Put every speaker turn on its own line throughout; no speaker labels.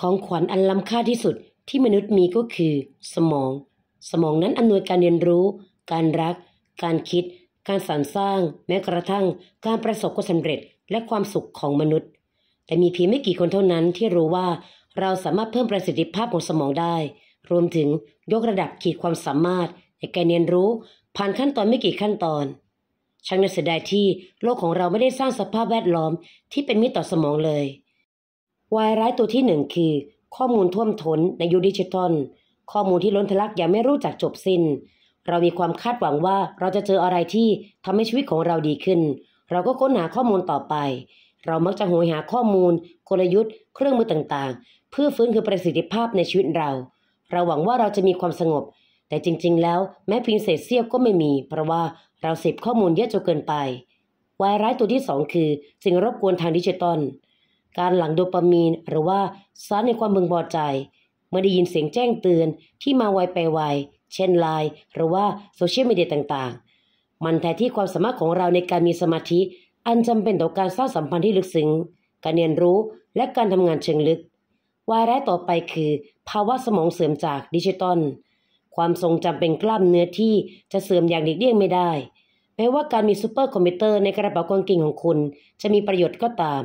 ของขวัญอันล้ำค่าที่สุดที่มนุษย์มีก็คือ สมอง สมองนั้นอำนวยการเรียนรู้ การรัก การคิด การสรรสร้างแม้กระทั่ง การประสบความสำเร็จและความสุขของมนุษย์ แต่มีเพียงไม่กี่คนเท่านั้นที่รู้ว่าเราสามารถเพิ่มประสิทธิภาพของสมองได้ รวมถึงยกระดับขีดความสามารถ ในการเรียนรู้ ผ่านขั้นตอนไม่กี่ขั้นตอน ช่างน่าเสียดายที่โลกของเราไม่ได้สร้างสภาพแวดล้อมที่เป็นมิตรต่อสมองเลยวายร้ายตัวที่หนึ่งคือ ข้อมูลท่วมท้นในยุคดิจิทัลข้อมูลที่ล้นทะลักอย่างไม่รู้จักจบสิน้น เรามีความคาดหวังว่าเราจะเจออะไรที่ทำให้ชีวิตของเราดีขึ้น เราก็ค้นหาข้อมูลต่อไป เรามักจะหวยหาข้อมูล กลยุทธ์เครื่องมือต่างๆ เพื่อฟื้นคือประสิทธิภาพในชีวิตเรา เราหวังว่าเราจะมีความสงบ แต่จริง ๆ แล้วแม้เพียงเศษเสี้ยวก็ไม่มี เพราะว่าเราเสพข้อมูลเยอะจนเกินไปวายร้ายตัวที่สองคือ สิ่งรบกวนทางดิจิตอลการหลั่งโดปามีน หรือว่า สารในความบึงพอใจ เมื่อได้ยินเสียงแจ้งเตือนที่มาไวไปไวเช่นไลน์หรือว่าโซเชียลมีเดียต่างๆ มันแทนที่ความสามารถของเราในการมีสมาธิ อันจำเป็นต่อการสร้างสัมพันธ์ที่ลึกซึ้งการเรียนรู้และการทำงานเชิงลึกวายร้ต่อไปคือ ภาวะสมองเสื่อมจากดิจิตอลความทรงจำเป็นกล้ามเนื้อที่จะเสื่อมอย่างหลีกเลี่ยงไม่ได้แม้ว่าการมีซูเปอร์คอมพิวเตอร์ในกระเป๋ากางเกงของคุณ จะมีประโยชน์ก็ตาม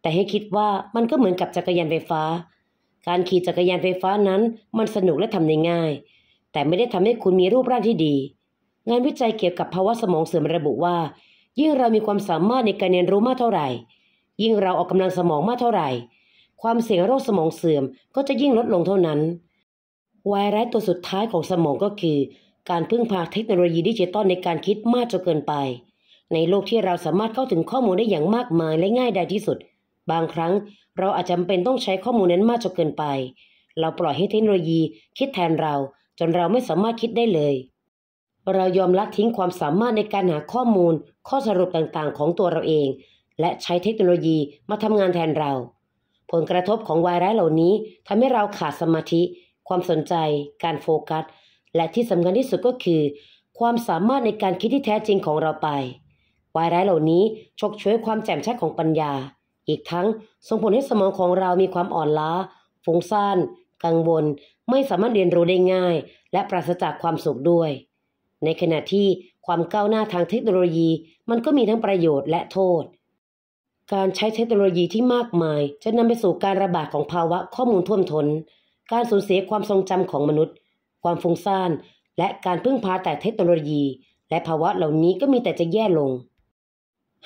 แต่ให้คิดว่ามันก็เหมือนกับจักรยานไฟฟ้า การขี่จักรยานไฟฟ้านั้นมันสนุกและทำได้ง่าย แต่ไม่ได้ทำให้คุณมีรูปร่างที่ดี งานวิจัยเกี่ยวกับภาวะสมองเสื่อมระบุว่า ยิ่งเรามีความสามารถในการเรียนรู้มากเท่าไหร่ ยิ่งเราออกกำลังสมองมากเท่าไหร่ ความเสี่ยงโรคสมองเสื่อมก็จะยิ่งลดลงเท่านั้นวายร้ายตัวสุดท้ายของสมองก็คือ การพึ่งพาเทคโนโลยีดิจิตอลในการคิดมากจนเกินไป ในโลกที่เราสามารถเข้าถึงข้อมูลได้อย่างมากมายและง่ายได้ที่สุดบางครั้งเราอาจจำเป็นต้องใช้ข้อมูลนั้นมากจนเกินไป เราปล่อยให้เทคโนโลยีคิดแทนเราจนเราไม่สามารถคิดได้เลย เรายอมละทิ้งความสามารถในการหาข้อมูล ข้อสรุปต่างๆ ของตัวเราเอง และใช้เทคโนโลยีมาทำงานแทนเรา ผลกระทบของวายร้ายเหล่านี้ทำให้เราขาดสมาธิ ความสนใจการโฟกัสและที่สำคัญที่สุดก็คือ ความสามารถในการคิดที่แท้จริงของเราไปวายร้ายเหล่านี้ชกช่วยความแจ่มชัดของปัญญาอีกทั้งส่งผลให้สมองของเรามีความอ่อนล้าฟุ้งซ่าน กังวล ไม่สามารถเรียนรู้ได้ง่าย และปราศจากความสุขด้วย ในขณะที่ความก้าวหน้าทางเทคโนโลยี มันก็มีทั้งประโยชน์และโทษ การใช้เทคโนโลยีที่มากมายจะนำไปสู่การระบาดของภาวะข้อมูลท่วมทน้นการสูญเสียความทรงจำของมนุษย์ ความฟุ้งซ่านและการพึ่งพาแต่เทคโนโลยี และภาวะเหล่านี้ก็มีแต่จะแย่ลง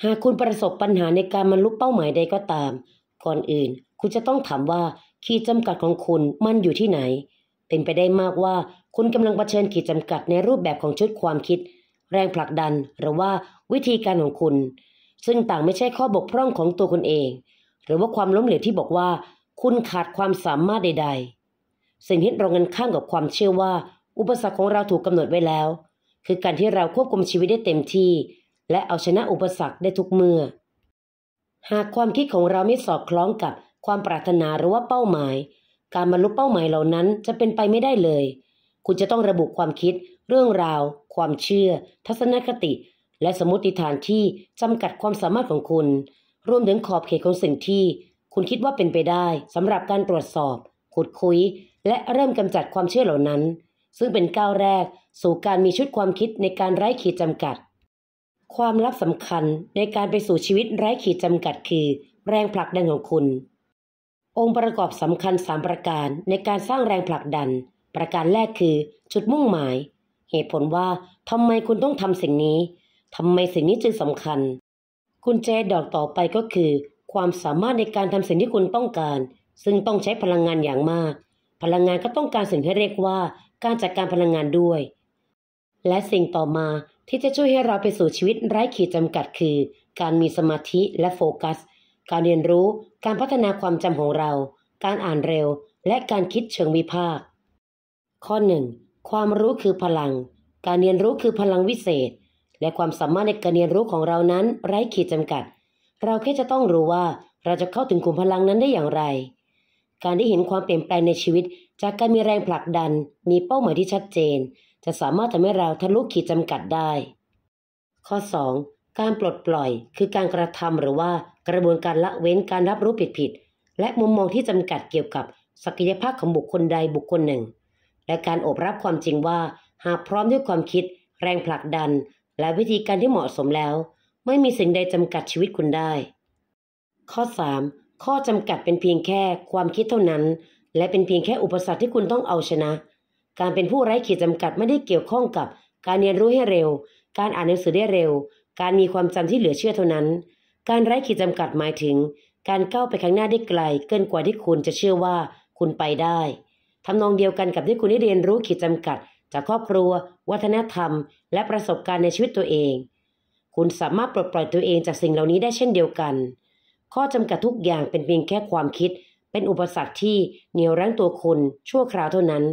หากคุณประสบปัญหาในการบรรลุเป้าหมายใดก็ตาม ก่อนอื่น คุณจะต้องถามว่าขีดจำกัดของคุณมันอยู่ที่ไหน เป็นไปได้มากว่าคุณกำลังเผชิญขีดจำกัดในรูปแบบของชุดความคิด แรงผลักดัน หรือว่าวิธีการของคุณ ซึ่งต่างไม่ใช่ข้อบกพร่องของตัวคุณเอง หรือว่าความล้มเหลวที่บอกว่า คุณขาดความสามารถใด ๆ สิ่งที่เรางิันข้ามกับความเชื่อว่า อุปสรรคของเราถูกกำหนดไว้แล้ว คือการที่เราควบคุมชีวิตได้เต็มที่และเอาชนะอุปสรรคได้ทุกเมื่อ หากความคิดของเราไม่สอดคล้องกับความปรารถนาหรือว่าเป้าหมาย การบรรลุเป้าหมายเหล่านั้นจะเป็นไปไม่ได้เลย คุณจะต้องระบุความคิด เรื่องราว ความเชื่อ ทัศนคติ และสมมติฐานที่จำกัดความสามารถของคุณ รวมถึงขอบเขตของสิ่งที่คุณคิดว่าเป็นไปได้สำหรับการตรวจสอบ ขุดคุย และเริ่มกำจัดความเชื่อเหล่านั้น ซึ่งเป็นก้าวแรก สู่การมีชุดความคิดในการไร้ขีดจำกัดความลับสำคัญในการไปสู่ชีวิตไร้ขีดจำกัดคือ แรงผลักดันของคุณ องค์ประกอบสำคัญ3 ประการในการสร้างแรงผลักดัน ประการแรกคือ จุดมุ่งหมาย เหตุผลว่าทำไมคุณต้องทำสิ่งนี้ทำไมสิ่งนี้จึงสำคัญกุญแจดอกต่อไปก็คือ ความสามารถในการทำสิ่งที่คุณต้องการ ซึ่งต้องใช้พลังงานอย่างมาก พลังงานก็ต้องการสิ่งที่เรียกว่า การจัดการพลังงานด้วย และสิ่งต่อมาที่จะช่วยให้เราไปสู่ชีวิตไร้ขีดจำกัดคือการมีสมาธิและโฟกัส การเรียนรู้ การพัฒนาความจำของเรา การอ่านเร็ว และการคิดเชิงวิพากษ์ ข้อ 1. ความรู้คือพลัง การเรียนรู้คือพลังวิเศษ และความสามารถในการเรียนรู้ของเรานั้นไร้ขีดจำกัด เราแค่จะต้องรู้ว่าเราจะเข้าถึงกลุ่มพลังนั้นได้อย่างไร การได้เห็นความเปลี่ยนแปลงในชีวิตจากการมีแรงผลักดัน มีเป้าหมายที่ชัดเจนจะสามารถทำให้เราทะลุขีดจำกัดได้ ข้อ 2. การปลดปล่อยคือการกระทำหรือว่ากระบวนการละเว้นการรับรู้ผิดๆและมุมมองที่จำกัดเกี่ยวกับ ศักยภาพของบุคคลใดบุคคลหนึ่ง และการอบรับความจริงว่าหากพร้อมด้วยความคิดแรงผลักดัน และวิธีการที่เหมาะสมแล้ว ไม่มีสิ่งใดจำกัดชีวิตคุณได้ ข้อ 3. ข้อจำกัดเป็นเพียงแค่ความคิดเท่านั้น และเป็นเพียงแค่อุปสรรคที่คุณต้องเอาชนะเการเป็นผู้ไร้ขีดจำกัดไม่ได้เกี่ยวข้องกับการเรียนรู้ให้เร็ว การอ่านหนังสือได้เร็ว การมีความจำที่เหลือเชื่อเท่านั้น การไร้ขีดจำกัดหมายถึง การก้าวไปข้างหน้าได้ไกลเกินกว่าที่คุณจะเชื่อว่าคุณไปได้ ทำนองเดียวกันกับที่คุณได้เรียนรู้ขีดจำกัดจากครอบครัว วัฒนธรรมและประสบการณ์ในชีวิตตัวเอง คุณสามารถปลดปล่อยตัวเองจากสิ่งเหล่านี้ได้เช่นเดียวกัน ข้อจำกัดทุกอย่างเป็นเพียงแค่ความคิด เป็นอุปสรรคที่เหนี่ยวรั้งตัวคุณชั่วคราวเท่านั้น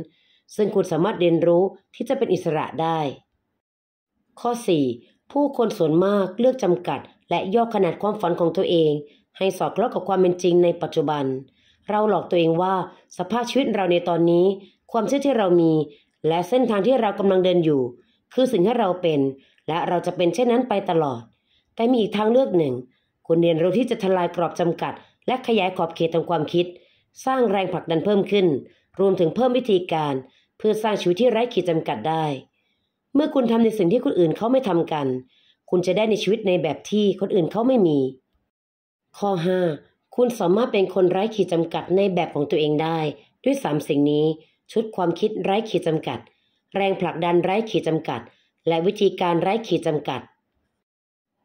ซึ่งคุณสามารถเรียนรู้ที่จะเป็นอิสระได้ ข้อ 4. ผู้คนส่วนมากเลือกจำกัด และย่อขนาดความฝันของตัวเอง ให้สอดคล้องกับความเป็นจริงในปัจจุบัน เราหลอกตัวเองว่าสภาพชีวิตเราในตอนนี้ ความเชื่อที่เรามี และเส้นทางที่เรากำลังเดินอยู่ คือสิ่งที่เราเป็น และเราจะเป็นเช่นนั้นไปตลอด แต่มีอีกทางเลือกหนึ่งคุณเรียนรู้ที่จะทลายกรอบจำกัด และขยายขอบเขตทางความคิด สร้างแรงผลักดันเพิ่มขึ้น รวมถึงเพิ่มวิธีการเพื่อสร้างชีวิตที่ไร้ขีดจำกัดได้ เมื่อคุณทำในสิ่งที่คนอื่นเขาไม่ทำกัน คุณจะได้ในชีวิตในแบบที่คนอื่นเขาไม่มี ข้อ5คุณสามารถเป็นคนไร้ขีดจำกัดในแบบของตัวเองได้ ด้วย3สิ่งนี้ ชุดความคิดไร้ขีดจำกัด แรงผลักดันไร้ขีดจำกัด และวิธีการไร้ขีดจำกัด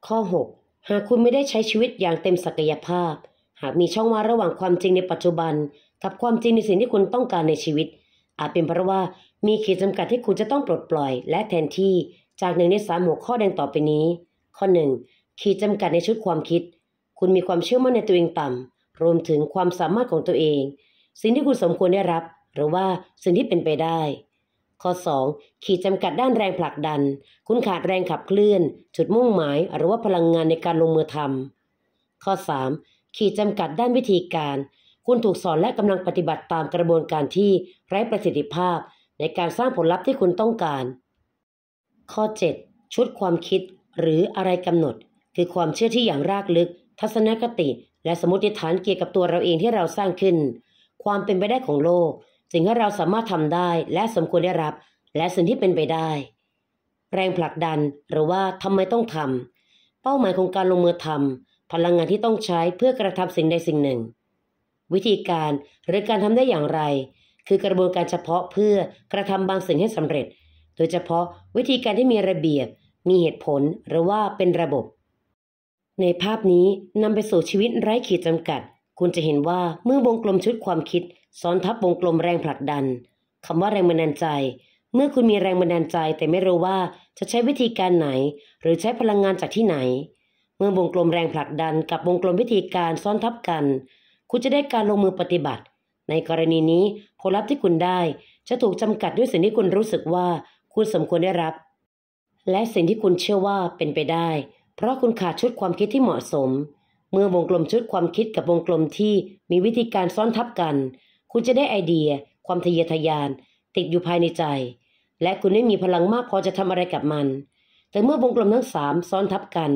ข้อ6หากคุณไม่ได้ใช้ชีวิตอย่างเต็มศักยภาพ หากมีช่องว่างระหว่างความจริงในปัจจุบัน กับความจริงในสิ่งที่คุณต้องการในชีวิตอาจเป็นเพราะว่า มีขีดจำกัดที่คุณจะต้องปลดปล่อย และแทนที่จากหนึ่งในสามหัวข้อดังต่อไปนี้ ข้อหนึ่งขีดจำกัดในชุดความคิด คุณมีความเชื่อมั่นในตัวเองต่ำรวมถึงความสามารถของตัวเอง สิ่งที่คุณสมควรได้รับ หรือว่า สิ่งที่เป็นไปได้ ข้อ 2. ขีดจำกัดด้านแรงผลักดัน คุณขาดแรงขับเคลื่อนจุดมุ่งหมายหรือว่าพลังงานในการลงมือทำข้อ 3. ขีดจำกัดด้านวิธีการคุณถูกสอนและกำลังปฏิบัติตามกระบวนการที่ไร้ประสิทธิภาพในการสร้างผลลัพธ์ที่คุณต้องการ ข้อ 7 ชุดความคิดหรืออะไรกำหนด คือความเชื่อที่อย่างรากลึก ทัศนคติ และสมมติฐานเกี่ยวกับตัวเราเองที่เราสร้างขึ้น ความเป็นไปได้ของโลก สิ่งที่เราสามารถทำได้และสมควรได้รับ และสิ่งที่เป็นไปได้แรงผลักดันหรือว่าทำไมต้องทำเป้าหมายของการลงมือทำพลังงานที่ต้องใช้เพื่อกระทำสิ่งใดสิ่งหนึ่งวิธีการหรือการทำได้อย่างไร คือกระบวนการเฉพาะเพื่อกระทำบางสิ่งให้สำเร็จ โดยเฉพาะวิธีการที่มีระเบียบ มีเหตุผล หรือว่าเป็นระบบ ในภาพนี้นำไปสู่ชีวิตไร้ขีดจำกัด คุณจะเห็นว่าเมื่อวงกลมชุดความคิดซ้อนทับวงกลมแรงผลักดันคำว่าแรงบันดาลใจ เมื่อคุณมีแรงบันดาลใจ แต่ไม่รู้ว่าจะใช้วิธีการไหน หรือใช้พลังงานจากที่ไหน เมื่อวงกลมแรงผลักดัน กับวงกลมวิธีการซ้อนทับกันคุณจะได้การลงมือปฏิบัติ ในกรณีนี้ผลลัพธ์ที่คุณได้จะถูกจำกัดด้วยสิ่งที่คุณรู้สึกว่า คุณสมควรได้รับ และสิ่งที่คุณเชื่อว่าเป็นไปได้ เพราะคุณขาดชุดความคิดที่เหมาะสม เมื่อวงกลมชุดความคิดกับวงกลมที่มีวิธีการซ้อนทับกัน คุณจะได้ไอเดีย ความทะเยอทะยาน ติดอยู่ภายในใจ และคุณไม่มีพลังมากพอจะทำอะไรกับมัน แต่เมื่อวงกลมทั้งสามซ้อนทับกัน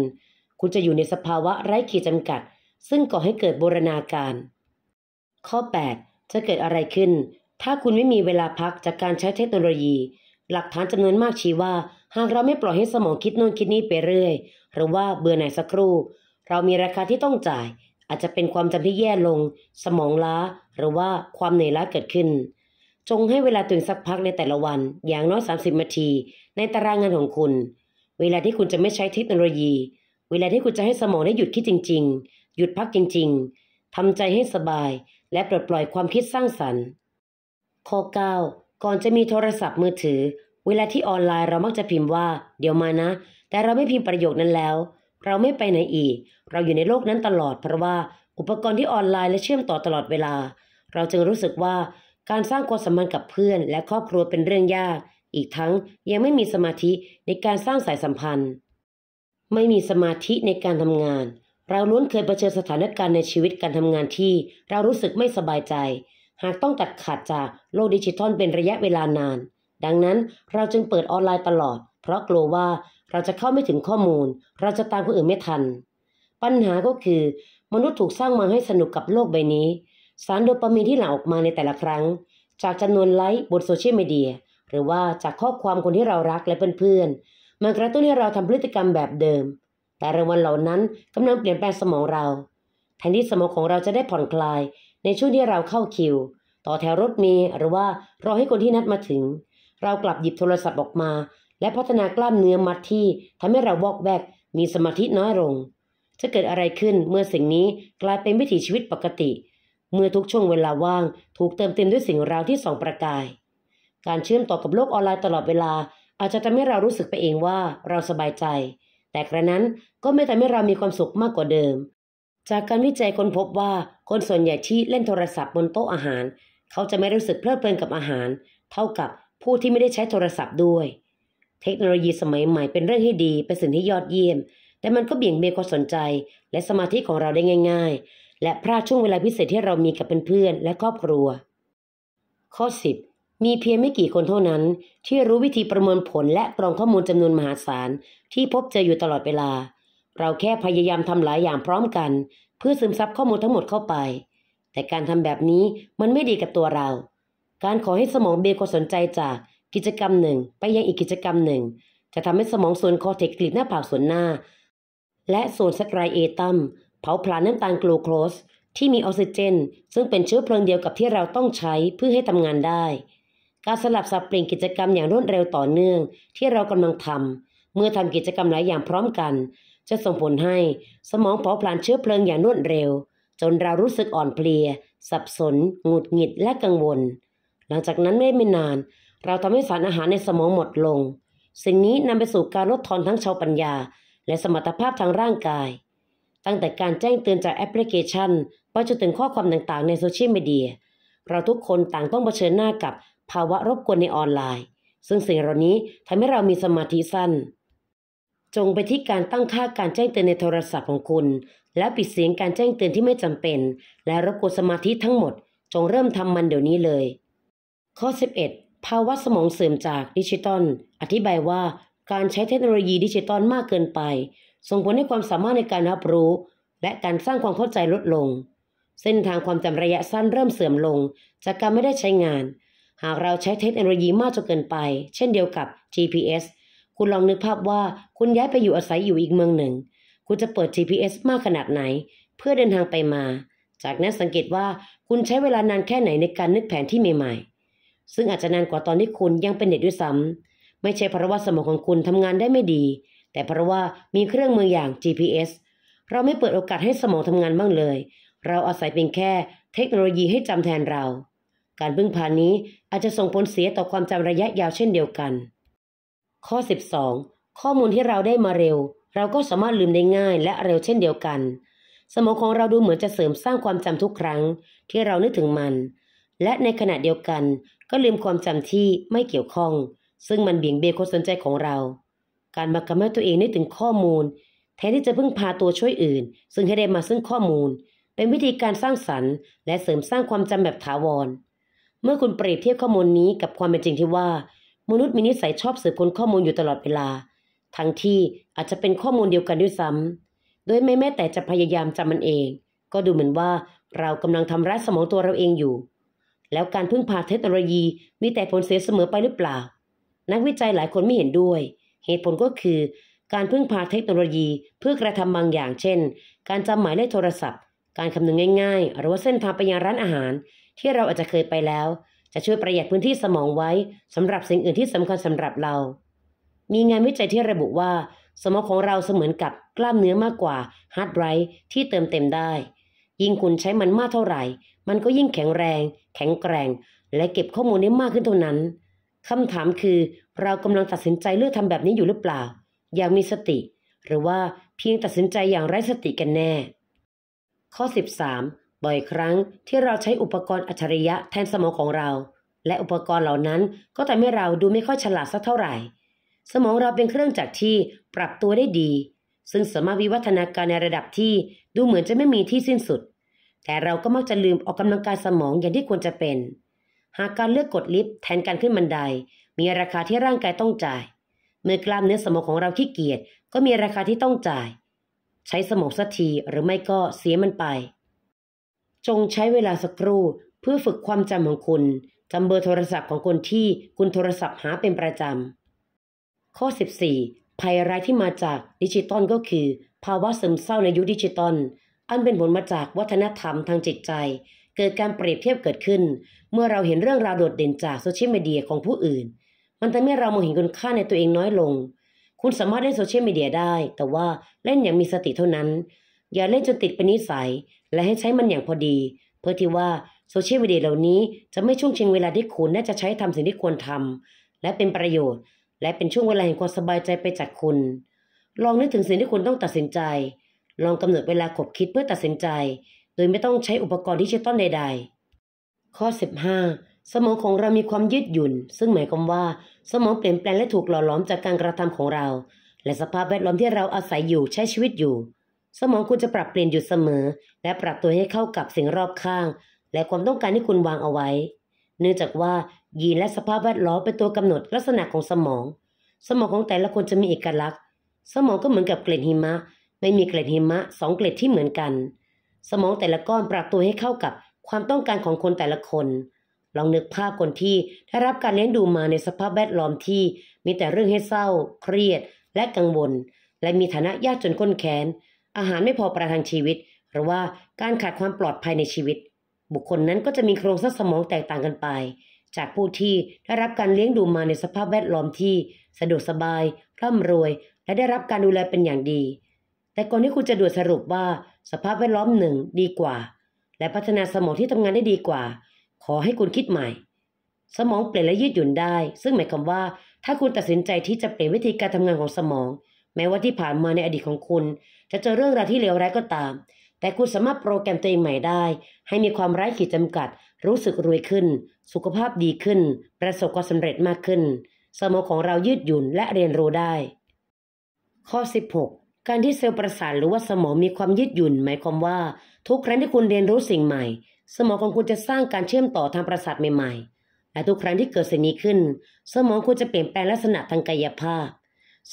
คุณจะอยู่ในสภาวะไร้ขีดจำกัดซึ่งก่อให้เกิดบูรณาการ ข้อ 8 จะเกิดอะไรขึ้น ถ้าคุณไม่มีเวลาพักจากการใช้เทคโนโลยี หลักฐานจำนวนมากชี้ว่า หากเราไม่ปล่อยให้สมองคิดโน่นคิดนี่ไปเรื่อยหรือว่าเบื่อหน่ายสักครู่ เรามีราคาที่ต้องจ่าย อาจจะเป็นความจำที่แย่ลง สมองล้า หรือว่าความเหนื่อยล้าเกิดขึ้น จงให้เวลาตัวเองสักพักในแต่ละวัน อย่างน้อย30นาที ในตารางงานของคุณ เวลาที่คุณจะไม่ใช้เทคโนโลยี เวลาที่คุณจะให้สมองได้หยุดคิดจริง ๆหยุดพักจริงๆ ทำใจให้สบายและปลดปล่อยความคิดสร้างสรรค์ข้อ9ก่อนจะมีโทรศัพท์มือถือ เวลาที่ออนไลน์เรามักจะพิมพ์ว่า เดี๋ยวมานะ แต่เราไม่พิมพ์ประโยคนั้นแล้ว เราไม่ไปไหนอีก เราอยู่ในโลกนั้นตลอด เพราะว่าอุปกรณ์ที่ออนไลน์และเชื่อมต่อตลอดเวลา เราจึงรู้สึกว่าการสร้างความสัมพันธ์กับเพื่อนและครอบครัวเป็นเรื่องยาก อีกทั้งยังไม่มีสมาธิในการสร้างสายสัมพันธ์ ไม่มีสมาธิในการทำงานเราล้วนเคยเผชิญสถานการณ์ในชีวิตการทำงานที่เรารู้สึกไม่สบายใจ หากต้องตัดขาดจากโลกดิจิทัลเป็นระยะเวลานาน ดังนั้นเราจึงเปิดออนไลน์ตลอด เพราะกลัวว่าเราจะเข้าไม่ถึงข้อมูล เราจะตามคนอื่นไม่ทัน ปัญหาก็คือ มนุษย์ถูกสร้างมาให้สนุกกับโลกใบนี้ สารโดปามีนที่หลั่งออกมาในแต่ละครั้ง จากจำนวนไลค์บนโซเชียลมีเดียหรือว่าจากข้อความคนที่เรารักและเพื่อนๆมันกระตุ้นให้เราทำพฤติกรรมแบบเดิมแต่รางวัลเหล่านั้นกำลังเปลี่ยนแปลงสมองเรา แทนที่สมองของเราจะได้ผ่อนคลาย ในช่วงที่เราเข้าคิว ต่อแถวรถเมล์หรือว่า รอให้คนที่นัดมาถึง เรากลับหยิบโทรศัพท์ออกมา และพัฒนากล้ามเนื้อมัดที่ทำให้เราวอกแวก มีสมาธิน้อยลง จะเกิดอะไรขึ้นเมื่อสิ่งนี้กลายเป็นวิถีชีวิตปกติ เมื่อทุกช่วงเวลาว่าง ถูกเติมเต็มด้วยสิ่งราวที่สองประกายการเชื่อมต่อกับโลกออนไลน์ตลอดเวลา อาจจะทำให้เรารู้สึกไปเองว่าเราสบายใจแต่กระนั้นก็ไม่ทำให้เรามีความสุขมากกว่าเดิม จากการวิจัยค้นพบว่าคนส่วนใหญ่ที่เล่นโทรศัพท์บนโต๊ะอาหาร เขาจะไม่รู้สึกเพลิดเพลินกับอาหาร เท่ากับผู้ที่ไม่ได้ใช้โทรศัพท์ด้วย เทคโนโลยีสมัยใหม่เป็นเรื่องที่ดีเป็นสิ่งที่ยอดเยี่ยม แต่มันก็เบี่ยงเบนความสนใจและสมาธิของเราได้ง่าย ๆ และพลาดช่วงเวลาพิเศษที่เรามีกับเพื่อนๆและครอบครัว ข้อ10มีเพียงไม่กี่คนเท่านั้น ที่รู้วิธีประเมินผลและกรองข้อมูลจำนวนมหาศาลที่พบเจออยู่ตลอดเวลา เราแค่พยายามทำหลายอย่างพร้อมกัน เพื่อซึมซับข้อมูลทั้งหมดเข้าไป แต่การทำแบบนี้มันไม่ดีกับตัวเรา การขอให้สมองเบรความสนใจจากกิจกรรมหนึ่ง ไปยังอีกกิจกรรมหนึ่ง จะทำให้สมองส่วนคอเทกกลิดหน้าผากส่วนหน้า และส่วนสกายเอตัมเผาผลาญน้ำตาลกลูโคสที่มีออกซิเจน ซึ่งเป็นเชื้อเพลิงเดียวกับที่เราต้องใช้เพื่อให้ทำงานได้การสลับสับเปลี่ยนกิจกรรมอย่างรวดเร็วต่อเนื่อง ที่เรากำลังทำเมื่อทำกิจกรรมหลายอย่างพร้อมกัน จะส่งผลให้สมองเผาผลาญเชื้อเพลิงอย่างรวดเร็ว จนเรารู้สึกอ่อนเพลีย สับสนหงุดหงิดและกังวล หลังจากนั้นไม่ไม่นาน เราทำให้สารอาหารในสมองหมดลง สิ่งนี้นำไปสู่การลดทอนทั้งชาวปัญญา และสมรรถภาพทางร่างกาย ตั้งแต่การแจ้งเตือนจากแอปพลิเคชันไปจนถึงข้อความต่างๆ ในโซเชียลมีเดีย เราทุกคนต่างต้องเผชิญหน้ากับภาวะรบกวนในออนไลน์ ซึ่งสิ่งเหล่านี้ทำให้เรามีสมาธิสั้น จงไปที่การตั้งค่าการแจ้งเตือนในโทรศัพท์ของคุณ และปิดเสียงการแจ้งเตือนที่ไม่จำเป็น และรบกวนสมาธิทั้งหมด จงเริ่มทำมันเดี๋ยวนี้เลย ข้อ 11 ภาวะสมองเสื่อมจากดิจิตอลอธิบายว่าการใช้เทคโนโลยีดิจิตอลมากเกินไป ส่งผลให้ความสามารถในการรับรู้ และการสร้างความเข้าใจลดลง เส้นทางความจำระยะสั้นเริ่มเสื่อมลงจากการไม่ได้ใช้งานหากเราใช้เทคโนโลยีมากจนเกินไป เช่นเดียวกับ GPS คุณลองนึกภาพว่าคุณย้ายไปอยู่อาศัยอยู่อีกเมืองหนึ่ง คุณจะเปิด GPS มากขนาดไหน เพื่อเดินทางไปมา จากนั้นสังเกตว่าคุณใช้เวลานานแค่ไหนในการนึกแผนที่ใหม่ ๆ ซึ่งอาจจะนานกว่าตอนที่คุณยังเป็นเด็กด้วยซ้ำ ไม่ใช่เพราะว่าสมองของคุณทำงานได้ไม่ดี แต่เพราะว่ามีเครื่องมืออย่าง GPS เราไม่เปิดโอกาสให้สมองทำงานบ้างเลย เราอาศัยเพียงแค่ เทคโนโลยีให้จำแทนเราการพึ่งพานี้อาจจะส่งผลเสียต่อความจำระยะยาวเช่นเดียวกัน ข้อ12ข้อมูลที่เราได้มาเร็ว เราก็สามารถลืมได้ง่ายและเร็วเช่นเดียวกัน สมองของเราดูเหมือนจะเสริมสร้างความจำทุกครั้ง ที่เรานึกถึงมัน และในขณะเดียวกันก็ลืมความจำที่ไม่เกี่ยวข้อง ซึ่งมันเบี่ยงเบนความสนใจของเรา การบังคับให้ตัวเองนึกถึงข้อมูล แทนที่จะพึ่งพาตัวช่วยอื่น ซึ่งให้ได้มาซึ่งข้อมูล เป็นวิธีการสร้างสรรค์ และเสริมสร้างความจำแบบถาวรเมื่อคุณเปรียบเทียบข้อมูลนี้กับความเป็นจริงที่ว่า มนุษย์มีนิสัยชอบสืบค้นข้อมูลอยู่ตลอดเวลา ทั้งที่อาจจะเป็นข้อมูลเดียวกันด้วยซ้ำโดยไม่แม้แต่จะพยายามจำมันเอง ก็ดูเหมือนว่าเรากำลังทำร้ายสมองตัวเราเองอยู่ แล้วการพึ่งพาเทคโนโลยีมีแต่ผลเสียเสมอไปหรือเปล่า นักวิจัยหลายคนไม่เห็นด้วย เหตุผลก็คือ การพึ่งพาเทคโนโลยีเพื่อกระทำบางอย่างเช่น การจำหมายเลขโทรศัพท์ การคำนึงง่าย ๆ หรือว่าเส้นทางไปยังร้านอาหารที่เราอาจจะเคยไปแล้ว จะช่วยประหยัดพื้นที่สมองไว้สำหรับสิ่งอื่นที่สำคัญสำหรับเรา มีงานวิจัยที่ระบุว่า สมองของเราเสมือนกับกล้ามเนื้อมากกว่าฮาร์ดไรท์ที่เติมเต็มได้ ยิ่งคุณใช้มันมากเท่าไหร่ มันก็ยิ่งแข็งแรง แข็งแกร่งและเก็บข้อมูลได้มากขึ้นเท่านั้นคำถามคือ เรากำลังตัดสินใจเลือกทำแบบนี้อยู่หรือเปล่าอย่างมีสติ หรือว่าเพียงตัดสินใจอย่างไร้สติกันแน่ ข้อ13บ่อยครั้งที่เราใช้อุปกรณ์อัจฉริยะแทนสมองของเรา และอุปกรณ์เหล่านั้นก็ทำให้เราดูไม่ค่อยฉลาดสักเท่าไหร่ สมองเราเป็นเครื่องจักรที่ปรับตัวได้ดี ซึ่งสามารถวิวัฒนาการในระดับที่ดูเหมือนจะไม่มีที่สิ้นสุด แต่เราก็มักจะลืมออกกำลังกายสมองอย่างที่ควรจะเป็น หากการเลือกกดลิฟต์แทนการขึ้นบันได มีราคาที่ร่างกายต้องจ่าย เมื่อกล้ามเนื้อสมองของเราขี้เกียจก็มีราคาที่ต้องจ่าย ใช้สมองสักทีหรือไม่ก็เสียมันไปจงใช้เวลาสักครู่เพื่อฝึกความจำของคุณ จำเบอร์โทรศัพท์ของคนที่คุณโทรศัพท์หาเป็นประจำ ข้อ 14ภัยร้ายที่มาจากดิจิตอลก็คือ ภาวะซึมเศร้าในยุคดิจิตอลอันเป็นผลมาจากวัฒนธรรมทางจิตใจ เกิดการเปรียบเทียบเกิดขึ้น เมื่อเราเห็นเรื่องราวโดดเด่นจากโซเชียลมีเดียของผู้อื่น มันทำให้เรามองเห็นคุณค่าในตัวเองน้อยลง คุณสามารถเล่นโซเชียลมีเดียได้ แต่ว่าเล่นอย่างมีสติเท่านั้น อย่าเล่นจนติดเป็นนิสัยและให้ใช้มันอย่างพอดี เพื่อที่ว่าโซเชียลมีเดียเหล่านี้จะไม่ช่วงชิงเวลาที่คุณน่าจะใช้ทำสิ่งที่ควรทำ และเป็นประโยชน์ และเป็นช่วงเวลาแห่งความสบายใจไปจากคุณ ลองนึกถึงสิ่งที่คุณต้องตัดสินใจ ลองกำหนดเวลาขบคิดเพื่อตัดสินใจ โดยไม่ต้องใช้อุปกรณ์ดิจิตอลใดๆ ข้อ15สมองของเรามีความยืดหยุ่น ซึ่งหมายความว่าสมองเปลี่ยนแปลงและถูกหล่อหลอมจากการกระทำของเรา และสภาพแวดล้อมที่เราอาศัยอยู่ใช้ชีวิตอยู่สมองคุณจะปรับเปลี่ยนอยู่เสมอ และปรับตัวให้เข้ากับสิ่งรอบข้าง และความต้องการที่คุณวางเอาไว้ เนื่องจากว่ายีนและสภาพแวดล้อมเป็นตัวกำหนดลักษณะของสมอง สมองของแต่ละคนจะมีเอกลักษณ์ สมองก็เหมือนกับเกล็ดหิมะ ไม่มีเกล็ดหิมะสองเกล็ดที่เหมือนกัน สมองแต่ละก้อนปรับตัวให้เข้ากับความต้องการของคนแต่ละคน ลองนึกภาพคนที่ได้รับการเลี้ยงดูมาในสภาพแวดล้อมที่มีแต่เรื่องให้เศร้า เครียดและกังวล และมีฐานะยากจนข้นแค้นอาหารไม่พอประทังชีวิต หรือว่าการขาดความปลอดภัยในชีวิต บุคคลนั้นก็จะมีโครงสร้างสมองแตกต่างกันไป จากผู้ที่ได้รับการเลี้ยงดูมาในสภาพแวดล้อมที่ สะดวกสบายร่ำรวย และได้รับการดูแลเป็นอย่างดี แต่ก่อนที่คุณจะด่วนสรุปว่าสภาพแวดล้อมหนึ่งดีกว่า และพัฒนาสมองที่ทำงานได้ดีกว่า ขอให้คุณคิดใหม่ สมองเปลี่ยนและยืดหยุ่นได้ ซึ่งหมายความว่า ถ้าคุณตัดสินใจที่จะเปลี่ยนวิธีการทำงานของสมอง แม้ว่าที่ผ่านมาในอดีตของคุณจะเจอเรื่องราวที่เลวร้ายก็ตาม แต่คุณสามารถโปรแกรมตัวเองใหม่ได้ ให้มีความไร้ขีดจำกัด รู้สึกรวยขึ้น สุขภาพดีขึ้น ประสบความสำเร็จมากขึ้น สมองของเรายืดหยุ่นและเรียนรู้ได้ ข้อ 16 การที่เซลล์ประสาทหรือว่าสมองมีความยืดหยุ่น หมายความว่า ทุกครั้งที่คุณเรียนรู้สิ่งใหม่ สมองของคุณจะสร้างการเชื่อมต่อทางประสาทใหม่ๆ และทุกครั้งที่เกิดสิ่งนี้ขึ้น สมองคุณจะเปลี่ยนแปลงลักษณะทางกายภาพ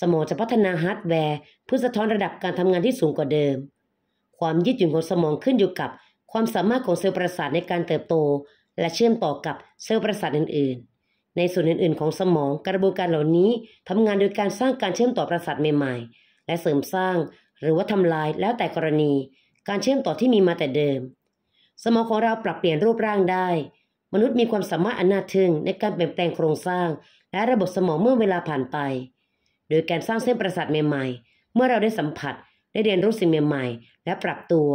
สมองจะพัฒนาฮาร์ดแวร์เพื่อสะท้อนระดับการทำงานที่สูงกว่าเดิม ความยืดหยุ่นของสมองขึ้นอยู่กับความสามารถของเซลล์ประสาทในการเติบโตและเชื่อมต่อกับเซลล์ประสาทอื่นๆ ในส่วนอื่นๆ ของสมองกระบวนการเหล่านี้ทำงานโดยการสร้างการเชื่อมต่อประสาทใหม่ๆ และเสริมสร้างหรือว่าทำลายแล้วแต่กรณี การเชื่อมต่อที่มีมาแต่เดิม สมองของเราปรับเปลี่ยนรูปร่างได้ มนุษย์มีความสามารถอันน่าทึ่งในการเปลี่ยนแปลงโครงสร้างและระบบสมองเมื่อเวลาผ่านไปหรือการสร้างเส้นประสาทใหม่ ๆ เมื่อเราได้สัมผัส ได้เรียนรู้สิ่งใหม่ๆและปรับตัว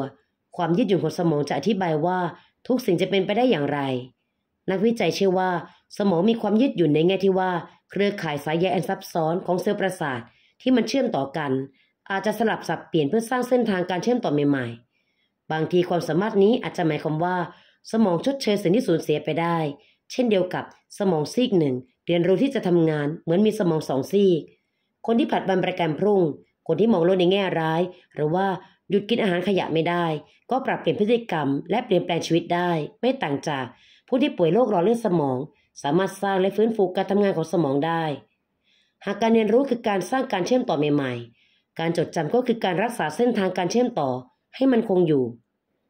ความยืดหยุ่นของสมองจะอธิบายว่าทุกสิ่งจะเป็นไปได้อย่างไร นักวิจัยเชื่อว่า สมองมีความยืดหยุ่นในแง่ที่ว่า เครือข่ายสายใยอันซับซ้อนของเซลล์ประสาทที่มันเชื่อมต่อกัน อาจจะสลับสับเปลี่ยนเพื่อสร้างเส้นทางการเชื่อมต่อใหม่ ๆ บางทีความสามารถนี้อาจจะหมายความว่า สมองชดเชยสิ่งที่สูญเสียไปได้ เช่นเดียวกับ สมองซีกหนึ่ง เรียนรู้ที่จะทำงานเหมือนมีสมองสองซีกคนที่ผัดวันประกันพรุ่ง คนที่มองโลกในแง่ร้าย หรือว่าหยุดกินอาหารขยะไม่ได้ ก็ปรับเปลี่ยนพฤติกรรมและเปลี่ยนแปลงชีวิตได้ ไม่ต่างจากผู้ที่ป่วยโรคหลอดเลือดสมอง สามารถสร้างและฟื้นฟูการทำงานของสมองได้ หากการเรียนรู้คือการสร้างการเชื่อมต่อใหม่ๆ การจดจำก็คือการรักษาเส้นทางการเชื่อมต่อ ให้มันคงอยู่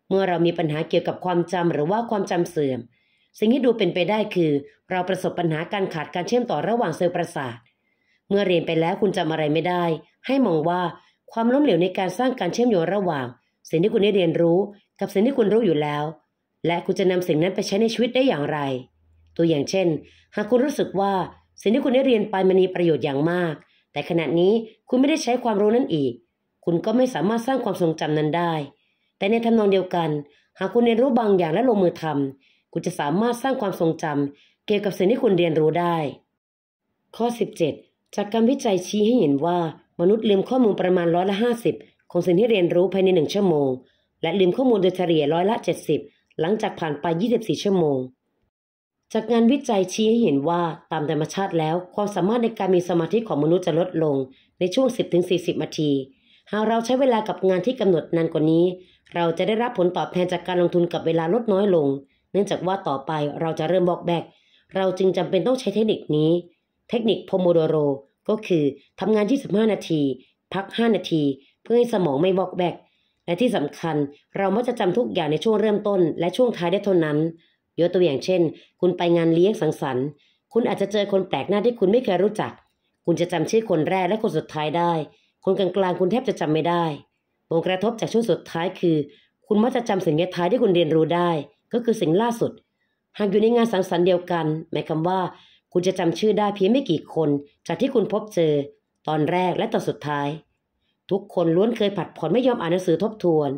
เมื่อเรามีปัญหาเกี่ยวกับความจำหรือว่าความจำเสื่อม สิ่งที่ดูเป็นไปได้คือ เราประสบปัญหาการขาดการเชื่อมต่อระหว่างเซลล์ประสาทเมื่อเรียนไปแล้วคุณจำอะไรไม่ได้ ให้มองว่าความล้มเหลวในการสร้างการเชื่อมโยงระหว่างสิ่งที่คุณได้เรียนรู้ กับสิ่งที่คุณรู้อยู่แล้ว และคุณจะนำสิ่งนั้นไปใช้ในชีวิตได้อย่างไร ตัวอย่างเช่น หากคุณรู้สึกว่าสิ่งที่คุณได้เรียนไปมันมีประโยชน์อย่างมาก แต่ขณะนี้คุณไม่ได้ใช้ความรู้นั้นอีก คุณก็ไม่สามารถสร้างความทรงจำนั้นได้ แต่ในทำนองเดียวกัน หากคุณเรียนรู้บางอย่างและลงมือทำ คุณจะสามารถสร้างความทรงจำ เกี่ยวกับสิ่งที่คุณเรียนรู้ได้ ข้อ 17จากการวิจัยชี้ให้เห็นว่า มนุษย์ลืมข้อมูลประมาณร้อยละห้าสิบของสิ่งที่เรียนรู้ภายในหนึ่งชั่วโมง และลืมข้อมูลโดยเฉลี่ยร้อยละเจ็ดสิบหลังจากผ่านไปยี่สสิบี่ชั่วโมง จากงานวิจัยชี้ให้เห็นว่าตามธรรมชาติแล้วความสามารถในการมีสมาธิของมนุษย์จะลดลง ในช่วงสสิบถึงี่สิบนาทีหากเราใช้เวลากับงานที่กำหนดนานกว่านี้ เราจะได้รับผลตอบแทนจากการลงทุนกับเวลาลดน้อยลง เนื่องจากว่าต่อไปเราจะเริ่มบอกแบกเราจึงจำเป็นต้องใช้เทคนิคนี้เทคนิคโพโมโดโรก็คือทำงาน 25 นาที พัก 5 นาที เพื่อให้สมองไม่วอกแวกและที่สำคัญเรามักจะจำทุกอย่างในช่วงเริ่มต้นและช่วงท้ายได้เท่านั้นยกตัวอย่างเช่น คุณไปงานเลี้ยงสังสรรค์ คุณอาจจะเจอคนแปลกหน้าที่คุณไม่เคยรู้จัก คุณจะจำชื่อคนแรกและคนสุดท้ายได้ คนกลางๆคุณแทบจะจำไม่ได้ผลกระทบจากช่วงสุดท้ายคือ คุณมักจะจำสิ่งท้ายที่คุณเรียนรู้ได้ ก็คือสิ่งล่าสุดหากอยู่ในงานสังสรรค์เดียวกัน หมายความว่าคุณจะจำชื่อได้เพียงไม่กี่คน จากที่คุณพบเจอ ตอนแรกและตอนสุดท้าย ทุกคนล้วนเคยผัดผ่อนไม่ยอมอ่านหนังสือทบทวน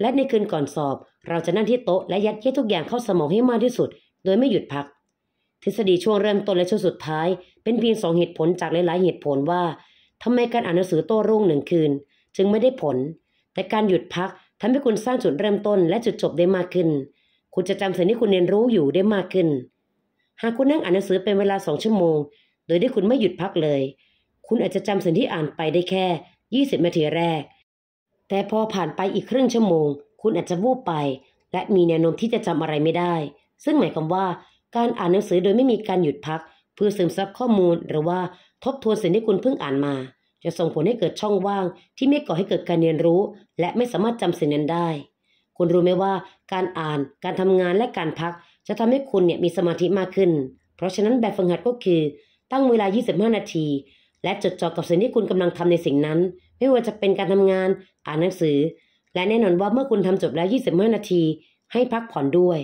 และในคืนก่อนสอบ เราจะนั่งที่โต๊ะและยัดเยียดทุกอย่างเข้าสมองให้มากที่สุด โดยไม่หยุดพัก ทฤษฎีช่วงเริ่มต้นและช่วงสุดท้าย เป็นเพียงสองเหตุผลจากหลายๆเหตุผลว่าทำไมการอ่านหนังสือโต้รุ่งหนึ่งคืน จึงไม่ได้ผล แต่การหยุดพักทำให้คุณสร้างจุดเริ่มต้นและจุดจบได้มากขึ้น คุณจะจำสิ่งที่คุณเรียนรู้อยู่ได้มากขึ้นหากคุณนั่งอ่านหนังสือเป็นเวลาสองชั่วโมง โดยที่คุณไม่หยุดพักเลย คุณอาจจะจำสิ่งที่อ่านไปได้แค่ 20นาทีแรก แต่พอผ่านไปอีกครึ่งชั่วโมง คุณอาจจะวูบไป และมีแนวโน้มที่จะจำอะไรไม่ได้ ซึ่งหมายความว่าการอ่านหนังสือโดยไม่มีการหยุดพัก เพื่อเสริมซับข้อมูล หรือว่าทบทวนสิ่งที่คุณเพิ่งอ่านมา จะส่งผลให้เกิดช่องว่าง ที่ไม่ก่อให้เกิดการเรียนรู้ และไม่สามารถจำสิ่งนั้นได้ คุณรู้ไหมว่า การอ่านการทำงานและการพักจะทำให้คุณเนี่ยมีสมาธิมากขึ้น เพราะฉะนั้นแบบฝึกหัดก็คือ ตั้งเวลา 25 นาที และจดจ่อกับสิ่งที่คุณกำลังทำในสิ่งนั้น ไม่ว่าจะเป็นการทำงานอ่านหนังสือ และแน่นอนว่าเมื่อคุณทำจบแล้ว 25 นาที ให้พักผ่อนด้วย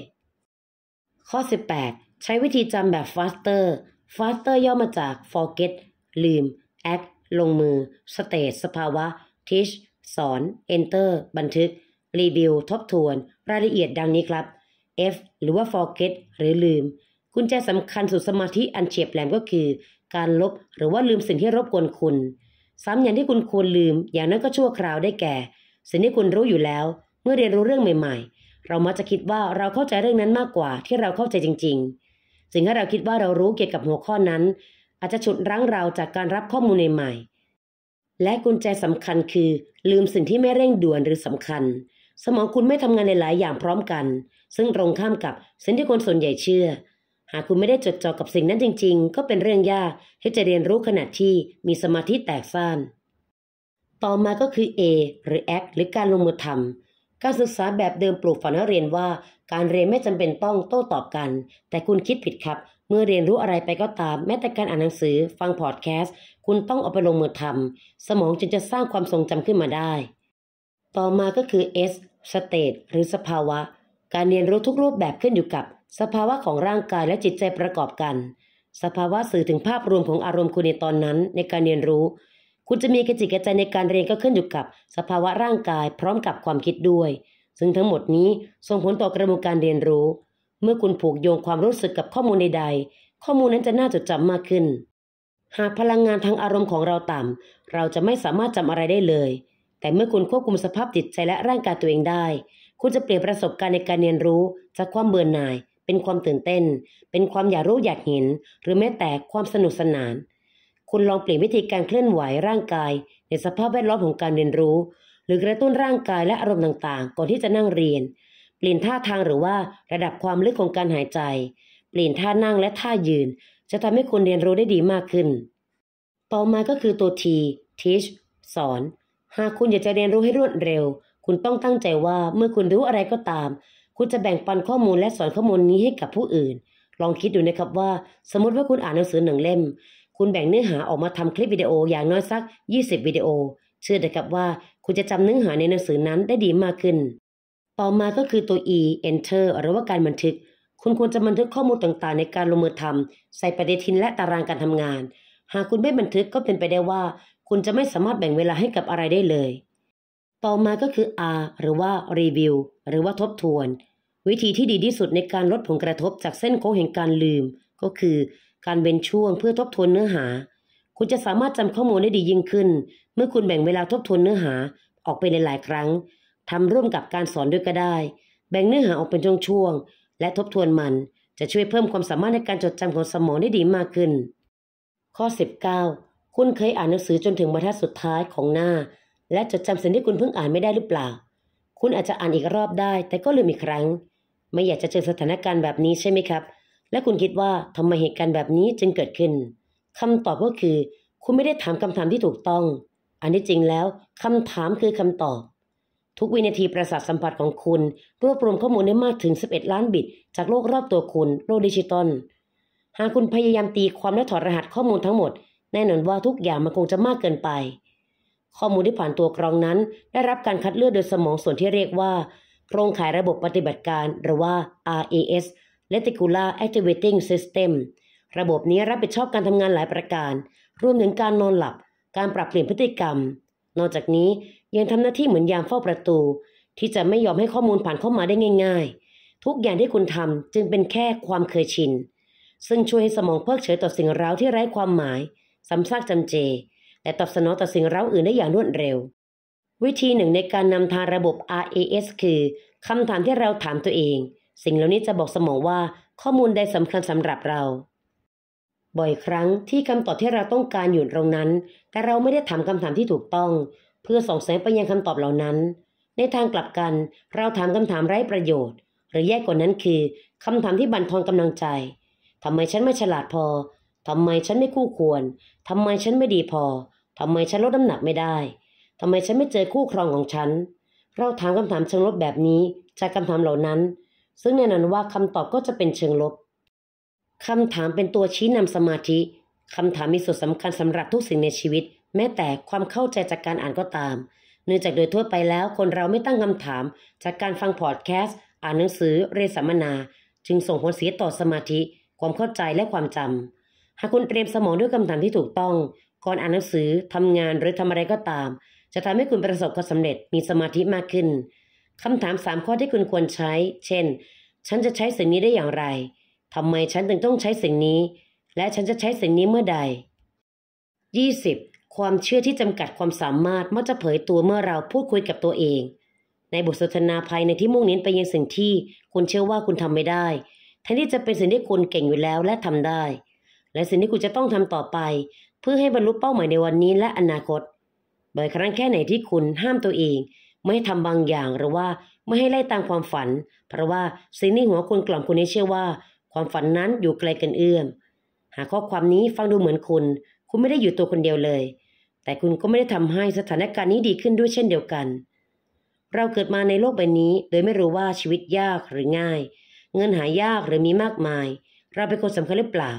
ข้อ 18 ใช้วิธีจำแบบ faster faster ย่อมาจาก forget ลืม act ลงมือ state สภาวะ teach สอน enter บันทึก r review ทบทวน รายละเอียดดังนี้ครับ F หรือว่า forget หรือลืม กุญแจสำคัญสู่สมาธิอันเฉียบแหลมก็คือ การลบหรือว่าลืมสิ่งที่รบกวนคุณ ซ้ำอย่างที่คุณควรลืม อย่างนั้นก็ชั่วคราวได้แก่ สิ่งที่คุณรู้อยู่แล้ว เมื่อเรียนรู้เรื่องใหม่ ๆ เรามักจะคิดว่าเราเข้าใจเรื่องนั้นมากกว่า ที่เราเข้าใจจริง ๆ สิ่งที่เราคิดว่าเรารู้เกี่ยวกับหัวข้อนั้น อาจจะฉุดรั้งเราจากการรับข้อมูลใหม่ๆและกุญแจสำคัญคือ ลืมสิ่งที่ไม่เร่งด่วนหรือสำคัญสมองคุณไม่ทำงานในหลายอย่างพร้อมกัน ซึ่งตรงข้ามกับสิ่งที่คนส่วนใหญ่เชื่อ หากคุณไม่ได้จดจ่อกับสิ่งนั้นจริง ๆ ก็เป็นเรื่องยากที่จะเรียนรู้ขณะที่มีสมาธิแตกัน้นต่อมาก็คือ A หรือ Act หรือการลงมือทำ การศึกษาแบบเดิมปลูกฝันนักเรียนว่า การเรียนไม่จำเป็นต้องโต้ตอบกัน แต่คุณคิดผิดครับ เมื่อเรียนรู้อะไรไปก็ตามแม้แต่การอ่านหนังสือฟังพอดแคสต์คุณต้องเอาไปลงมือทำสมองจึงจะสร้างความทรงจำขึ้นมาได้ ต่อมาก็คือ S สเตตหรือสภาวะ การเรียนรู้ทุกรูปแบบขึ้นอยู่กับ สภาวะของร่างกายและจิตใจประกอบกัน สภาวะสื่อถึงภาพรวมของอารมณ์คุณในตอนนั้นในการเรียนรู้ คุณจะมีกระจิกกระใจในการเรียนก็ขึ้นอยู่กับ สภาวะร่างกายพร้อมกับความคิดด้วย ซึ่งทั้งหมดนี้ส่งผลต่อกระบวนการเรียนรู้ เมื่อคุณผูกโยงความรู้สึกกับข้อมูลใดๆ ข้อมูลนั้นจะน่าจดจำมากขึ้น หากพลังงานทางอารมณ์ของเราต่ำเราจะไม่สามารถจำอะไรได้เลยแต่เมื่อคุณควบคุมสภาพจิตใจและร่างกายตัวเองได้ คุณจะเปลี่ยนประสบการณ์ในการเรียนรู้ จากความเบื่อหน่าย เป็นความตื่นเต้น เป็นความอยากรู้อยากเห็น หรือแม้แต่ความสนุกสนาน คุณลองเปลี่ยนวิธีการเคลื่อนไหวร่างกาย ในสภาพแวดล้อมของการเรียนรู้ หรือกระตุ้นร่างกายและอารมณ์ต่างๆ ก่อนที่จะนั่งเรียน เปลี่ยนท่าทางหรือว่า ระดับความลึกของการหายใจ เปลี่ยนท่านั่งและท่ายืน จะทำให้คุณเรียนรู้ได้ดีมากขึ้น ต่อมาก็คือตัว T teach สอนหากคุณอยากจะเรียนรู้ให้รวดเร็ว คุณต้องตั้งใจว่าเมื่อคุณรู้อะไรก็ตาม คุณจะแบ่งปันข้อมูลและสอนข้อมูลนี้ให้กับผู้อื่น ลองคิดดูนะครับว่า สมมติว่าคุณอ่านหนังสือหนึ่งเล่ม คุณแบ่งเนื้อหาออกมาทำคลิปวิดีโออย่างน้อยสัก 20วิดีโอ เชื่อนะครับว่า คุณจะจำเนื้อหาในหนังสือนั้นได้ดีมากขึ้น ต่อมาก็คือตัว E enter หรือว่าการบันทึก คุณควรจะบันทึกข้อมูลต่าง ๆ ในการลงมือทำใส่ปฏิทินและตารางการทำงาน หากคุณไม่บันทึกก็เป็นไปได้ว่าคุณ จะไม่สามารถแบ่งเวลาให้กับอะไรได้เลย ต่อมาก็คือ R หรือว่ารีวิวหรือว่าทบทวน วิธีที่ดีที่สุดในการลดผลกระทบจากเส้นโค้งแห่งการลืมก็คือการเว้นช่วงเพื่อทบทวนเนื้อหา คุณจะสามารถจำข้อมูลได้ดียิ่งขึ้น เมื่อคุณแบ่งเวลาทบทวนเนื้อหาออกไปในหลายครั้งทำร่วมกับการสอนด้วยก็ได้ แบ่งเนื้อหาออกเป็นช่วงๆและทบทวนมัน จะช่วยเพิ่มความสามารถในการจดจำของสมองได้ดีมากขึ้น ข้อ19คุณเคยอ่านหนังสือจนถึงบรรทัดสุดท้ายของหน้า และจดจำสิ่งที่คุณเพิ่งอ่านไม่ได้หรือเปล่า คุณอาจจะอ่านอีกรอบได้ แต่ก็ลืมอีกครั้ง ไม่อยากจะเจอสถานการณ์แบบนี้ใช่ไหมครับ และคุณคิดว่าทำไมเหตุการณ์แบบนี้จึงเกิดขึ้นคำตอบก็คือ คุณไม่ได้ถามคำถามที่ถูกต้องอันที่จริงแล้วคำถามคือคำตอบ ทุกวินาทีประสาทสัมผัสของคุณรวบรวมข้อมูลได้มากถึง 11 ล้านบิตจากโลกรอบตัวคุณ โลกดิจิตอลหากคุณพยายามตีความและถอดรหัสข้อมูลทั้งหมดแน่นอนว่าทุกอย่างมันคงจะมากเกินไป ข้อมูลที่ผ่านตัวกรองนั้น ได้รับการคัดเลือกโดยสมองส่วนที่เรียกว่า โครงข่ายระบบปฏิบัติการหรือว่า RAS Reticular Activating System ระบบนี้รับผิดชอบการทำงานหลายประการ รวมถึงการนอนหลับ การปรับเปลี่ยนพฤติกรรม นอกจากนี้ยังทำหน้าที่เหมือนยามเฝ้าประตู ที่จะไม่ยอมให้ข้อมูลผ่านเข้ามาได้ง่าย ๆ ทุกอย่างที่คุณทำจึงเป็นแค่ความเคยชิน ซึ่งช่วยให้สมองเพิกเฉยต่อสิ่งร้าวที่ไร้ความหมายสำซากจำเจ แต่ตอบสนองต่อสิ่งเร้าอื่นได้อย่างรวดเร็ว วิธีหนึ่งในการนำทางระบบ RAS คือคำถามที่เราถามตัวเอง สิ่งเหล่านี้จะบอกสมองว่าข้อมูลใดสำคัญสำหรับเรา บ่อยครั้ง ที่คำตอบที่เราต้องการอยู่ตรงนั้น แต่เราไม่ได้ถามคำถามที่ถูกต้อง เพื่อส่องแสงไปยังคำตอบเหล่านั้น ในทางกลับกัน เราถามคำถามไร้ประโยชน์ หรือแย่กว่านั้นคือคำถามที่บั่นทอนกำลังใจทำไมฉันไม่ฉลาดพอทำไมฉันไม่คู่ควร ทำไมฉันไม่ดีพอ ทำไมฉันลดน้ำหนักไม่ได้ ทำไมฉันไม่เจอคู่ครองของฉัน เราถามคำถามเชิงลบแบบนี้จากคำถามเหล่านั้น ซึ่งแน่นอนว่าคำตอบก็จะเป็นเชิงลบ คำถามเป็นตัวชี้นำสมาธิคำถามมีส่วนสำคัญสำหรับทุกสิ่งในชีวิต แม้แต่ความเข้าใจจากการอ่านก็ตาม เนื่องจากโดยทั่วไปแล้วคนเราไม่ตั้งคำถามจากการฟังพอดแคสต์ อ่านหนังสือ เรียนสัมมนา จึงส่งผลเสียต่อสมาธิ ความเข้าใจและความจำหากคุณเตรียมสมองด้วยคำถามที่ถูกต้อง ก่อนอ่านหนังสือทำงานหรือทำอะไรก็ตาม จะทำให้คุณประสบความสำเร็จมีสมาธิมากขึ้นคำถามสามข้อที่คุณควรใช้ เช่น ฉันจะใช้สิ่งนี้ได้อย่างไร ทำไมฉันถึงต้องใช้สิ่งนี้ และฉันจะใช้สิ่งนี้เมื่อใด 20. ความเชื่อที่จำกัดความสามารถ มักจะเผยตัวเมื่อเราพูดคุยกับตัวเอง ในบทสนทนาภายในที่มุ่งเน้นไปยังสิ่งที่คุณเชื่อว่าคุณทำไม่ได้แทนที่จะเป็นสิ่งที่คุณเก่งอยู่แล้วและทำได้และสิ่งที่คุณจะต้องทำต่อไปเพื่อให้บรรลุเป้าหมายในวันนี้และอนาคตบ่อยครั้งแค่ไหนที่คุณห้ามตัวเอง ไม่ให้ทำบางอย่างหรือว่าไม่ให้ไล่ตามความฝัน เพราะว่าสิ่งี่หัวคุณกล่อมคุณให้เชื่อว่า ความฝันนั้นอยู่ไกลกันเอื้อม หากข้อความนี้ฟังดูเหมือนคุณ คุณไม่ได้อยู่ตัวคนเดียวเลย แต่คุณก็ไม่ได้ทำให้สถานการณ์นี้ดีขึ้นด้วยเช่นเดียวกัน เราเกิดมาในโลกใบนี้ โดยไม่รู้ว่าชีวิตยากหรือง่าย เงินหายากหรือมีมากมาย เราเป็นคนสำคัญหรือเปล่า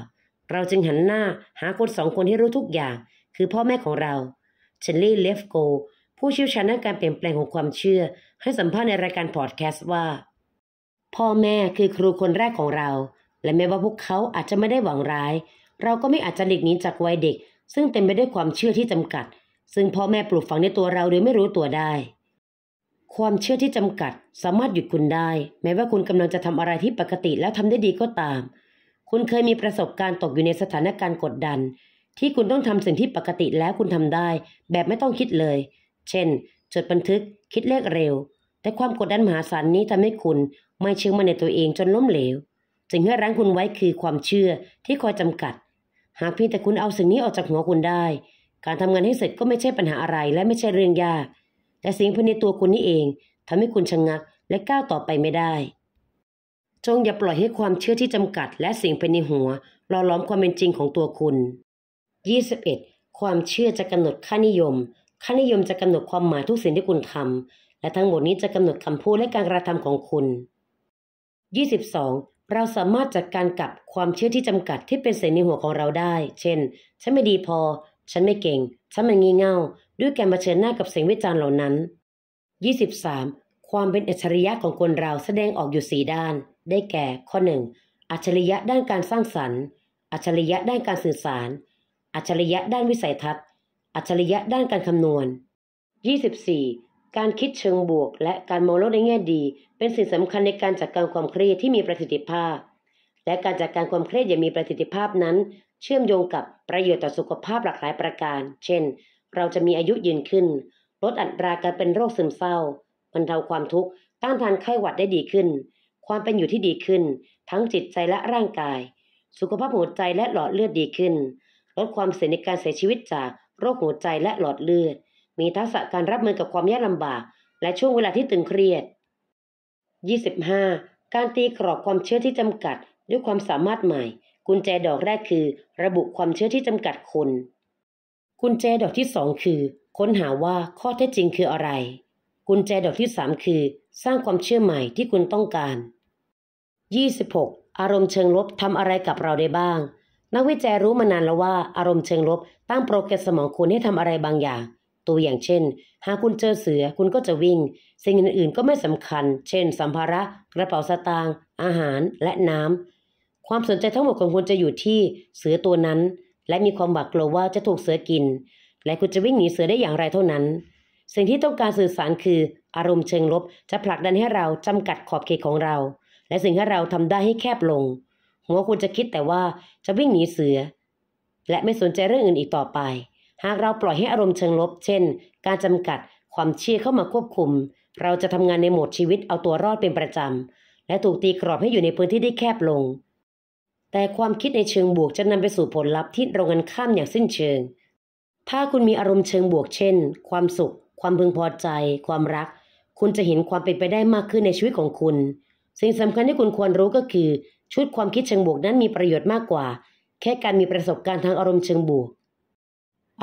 เราจึงหันหน้าหาคนสองคนที่รู้ทุกอย่าง คือพ่อแม่ของเราเชนลี่เลฟโก ผู้เชี่ยวชาญด้านการเปลี่ยนแปลงของความเชื่อให้สัมภาษณ์ในรายการพอดแคสต์ว่าพ่อแม่คือครูคนแรกของเรา และแม้ว่าพวกเขาอาจจะไม่ได้หวังร้าย เราก็ไม่อาจจะหลีกหนีจากวัยเด็ก ซึ่งเต็มไปด้วยความเชื่อที่จำกัด ซึ่งพ่อแม่ปลูกฝังในตัวเราโดยไม่รู้ตัวได้ ความเชื่อที่จำกัดสามารถหยุดคุณได้ แม้ว่าคุณกำลังจะทำอะไรที่ปกติแล้วทำได้ดีก็ตามคุณเคยมีประสบการณ์ตกอยู่ในสถานการณ์กดดัน ที่คุณต้องทำสิ่งที่ปกติแล้วคุณทำได้แบบไม่ต้องคิดเลย เช่น จดบันทึก คิดเลขเร็ว แต่ความกดดันมหาศาลนี้ทำให้คุณไม่เชื่อมั่นในตัวเองจนล้มเหลว สิ่งที่รั้งคุณไว้คือความเชื่อที่คอยจำกัด หากเพียงแต่คุณเอาสิ่งนี้ออกจากหัวคุณได้ การทำงานให้เสร็จก็ไม่ใช่ปัญหาอะไรและไม่ใช่เรื่องยาก แต่สิ่งภายในตัวคุณนี่เองทำให้คุณชะงงักและก้าวต่อไปไม่ได้จงอย่าปล่อยให้ความเชื่อที่จำกัด และสิ่งเป็นในหัวล้อล้อมความเป็นจริงของตัวคุณ 21. ความเชื่อจะกำหนดค่านิยม ค่านิยมจะกำหนดความหมายทุกสิ่งที่คุณทำ และทั้งหมดนี้จะกำหนดคำพูดและการกระทำของคุณ 22. เราสามารถจัดการกับความเชื่อที่จำกัดที่เป็นเสียงในหัวของเราได้ เช่น ฉันไม่ดีพอ ฉันไม่เก่ง ฉันมันงี่เง่า ด้วยการมาเชิญหน้ากับเสียงวิจารณ์เหล่านั้น 23. ความเป็นอัจฉริยะของคนเราแสดงออกอยู่สีด้านได้แก่ ข้อ 1. อัจฉริยะด้านการสร้างสรรค์ อัจฉริยะด้านการสื่อสาร อัจฉริยะด้านวิสัยทัศน์ อัจฉริยะด้านการคำนวณ 24. การคิดเชิงบวก และการมองโลกในแง่ดี เป็นสิ่งสำคัญในการจัดการความเครียดที่มีประสิทธิภาพ และการจัดการความเครียดอย่างมีประสิทธิภาพนั้น เชื่อมโยงกับประโยชน์ต่อสุขภาพหลากหลายประการ เช่น เราจะมีอายุยืนขึ้น ลดอัตราการเป็นโรคซึมเศร้าบรรเทาความทุกข์ต้านทานไข้หวัดได้ดีขึ้นความเป็นอยู่ที่ดีขึ้น ทั้งจิตใจและร่างกาย สุขภาพหัวใจและหลอดเลือดดีขึ้นลดความเสี่ยงในการเสียชีวิตจากโรคหัวใจและหลอดเลือด มีทักษะการรับมือกับความยากลำบาก และช่วงเวลาที่ตึงเครียด 25. การตีกรอบความเชื่อที่จำกัดด้วยความสามารถใหม่ กุญแจดอกแรกคือ ระบุความเชื่อที่จำกัดคนกุญแจดอกที่สองคือ ค้นหาว่าข้อเท็จจริงคืออะไร กุญแจดอกที่สามคือ สร้างความเชื่อใหม่ที่คุณต้องการ 26. อารมณ์เชิงลบทำอะไรกับเราได้บ้าง นักวิจัยรู้มานานแล้วว่าอารมณ์เชิงลบตั้งโปรแกรมสมองคุณให้ทำอะไรบางอย่าง ตัวอย่างเช่น หากคุณเจอเสือคุณก็จะวิ่ง สิ่งอื่นๆ ก็ไม่สำคัญ เช่น สัมภาระ กระเป๋าสตางค์ อาหาร และน้ำ ความสนใจทั้งหมดของคุณจะอยู่ที่เสือตัวนั้น และมีความหวาดกลัวว่าจะถูกเสือกิน และคุณจะวิ่งหนีเสือได้อย่างไรเท่านั้น สิ่งที่ต้องการสื่อสารคือ อารมณ์เชิงลบจะผลักดันให้เราจำกัดขอบเขตของเราและสิ่งที่เราทำได้ให้แคบลง หัวคุณจะคิดแต่ว่าจะวิ่งหนีเสือ และไม่สนใจเรื่องอื่นอีกต่อไป หากเราปล่อยให้อารมณ์เชิงลบ เช่น การจำกัด ความเชื่อเข้ามาควบคุม เราจะทำงานในโหมดชีวิตเอาตัวรอดเป็นประจำ และถูกตีกรอบให้อยู่ในพื้นที่ได้แคบลง แต่ความคิดในเชิงบวกจะนำไปสู่ผลลัพธ์ที่ตรงกันข้ามอย่างสิ้นเชิง ถ้าคุณมีอารมณ์เชิงบวก เช่น ความสุข ความพึงพอใจ ความรัก คุณจะเห็นความเป็นไปได้มากขึ้นในชีวิตของคุณสิ่งสำคัญที่คุณควรรู้ก็คือ ชุดความคิดเชิงบวกนั้นมีประโยชน์มากกว่า แค่การมีประสบการณ์ทางอารมณ์เชิงบวก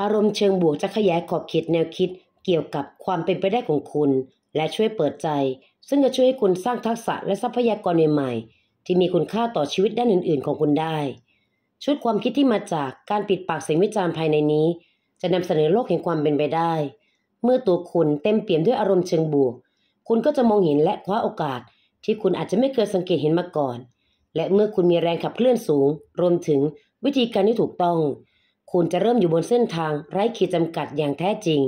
อารมณ์เชิงบวกจะขยายขอบเขตแนวคิดเกี่ยวกับความเป็นไปได้ของคุณ และช่วยเปิดใจ ซึ่งจะช่วยให้คุณสร้างทักษะและทรัพยากรใหม่ๆที่มีคุณค่าต่อชีวิต ด้านอื่น ๆของคุณได้ ชุดความคิดที่มาจากการปิดปากเสียงวิจารณ์ภายในนี้ จะนำเสนอโลกแห่งความเป็นไปได้ เมื่อตัวคุณเต็มเปี่ยมด้วยอารมณ์เชิงบวก คุณก็จะมองเห็นและคว้าโอกาสที่คุณอาจจะไม่เคยสังเกตเห็นมาก่อน และเมื่อคุณมีแรงขับเคลื่อนสูง รวมถึงวิธีการที่ถูกต้อง คุณจะเริ่มอยู่บนเส้นทางไร้ขีดจำกัดอย่างแท้จริง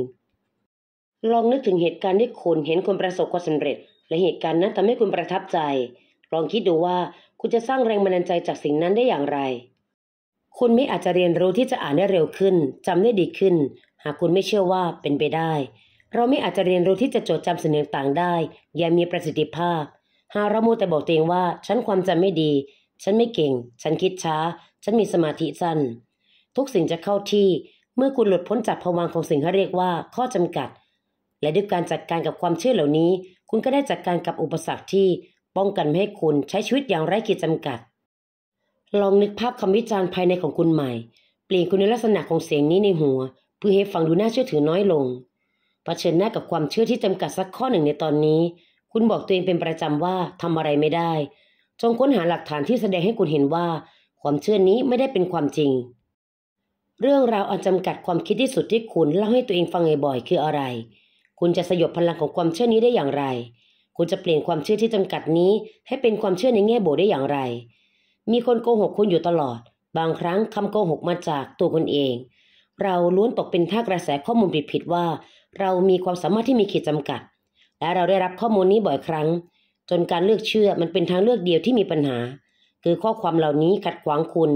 ลองนึกถึงเหตุการณ์ที่คุณเห็นคนประสบความสำเร็จ และเหตุการณ์นั้นทำให้คุณประทับใจ ลองคิดดูว่าคุณจะสร้างแรงบันดาลใจจากสิ่งนั้นได้อย่างไร คุณไม่อาจจะเรียนรู้ที่จะอ่านได้เร็วขึ้นจำได้ดีขึ้น หากคุณไม่เชื่อว่าเป็นไปได้ เราไม่อาจจะเรียนรู้ที่จะจดจำสิ่งต่างๆได้อย่างมีประสิทธิภาพฮารามูแต่บอกตัวเองว่า ฉันความจำไม่ดี ฉันไม่เก่ง ฉันคิดช้า ฉันมีสมาธิสั้น ทุกสิ่งจะเข้าที่เมื่อคุณหลุดพ้นจากภวังของสิ่งที่เรียกว่าข้อจำกัด และด้วยการจัดการกับความเชื่อเหล่านี้ คุณก็ได้จัดการกับอุปสรรคที่ป้องกันไม่ให้คุณใช้ชีวิตอย่างไร้ขีดจำกัด ลองนึกภาพคำวิจารณ์ภายในของคุณใหม่เปลี่ยนคุณในลักษณะของเสียงนี้ในหัว เพื่อให้ฟังดูน่าเชื่อถือน้อยลงเผชิญหน้ากับความเชื่อที่จำกัดสักข้อหนึ่งในตอนนี้คุณบอกตัวเองเป็นประจำว่าทำอะไรไม่ได้ จงค้นหาหลักฐานที่แสดงให้คุณเห็นว่า ความเชื่อนี้ไม่ได้เป็นความจริง เรื่องราวอันจำกัดความคิดที่สุดที่คุณเล่าให้ตัวเองฟังบ่อยๆคืออะไร คุณจะสยบพลังของความเชื่อนี้ได้อย่างไร คุณจะเปลี่ยนความเชื่อที่จำกัดนี้ให้เป็นความเชื่อในแง่บวกได้อย่างไร มีคนโกหกคุณอยู่ตลอด บางครั้งคำโกหกมาจาก ตัวคุณเอง เราล้วนตกเป็นท่ากระแสข้อมูลผิดๆว่า เรามีความสามารถที่มีขีดจำกัดและเราได้รับข้อมูลนี้บ่อยครั้ง จนการเลือกเชื่อมันเป็นทางเลือกเดียวที่มีปัญหา คือข้อความเหล่านี้ขัดขวางคุณ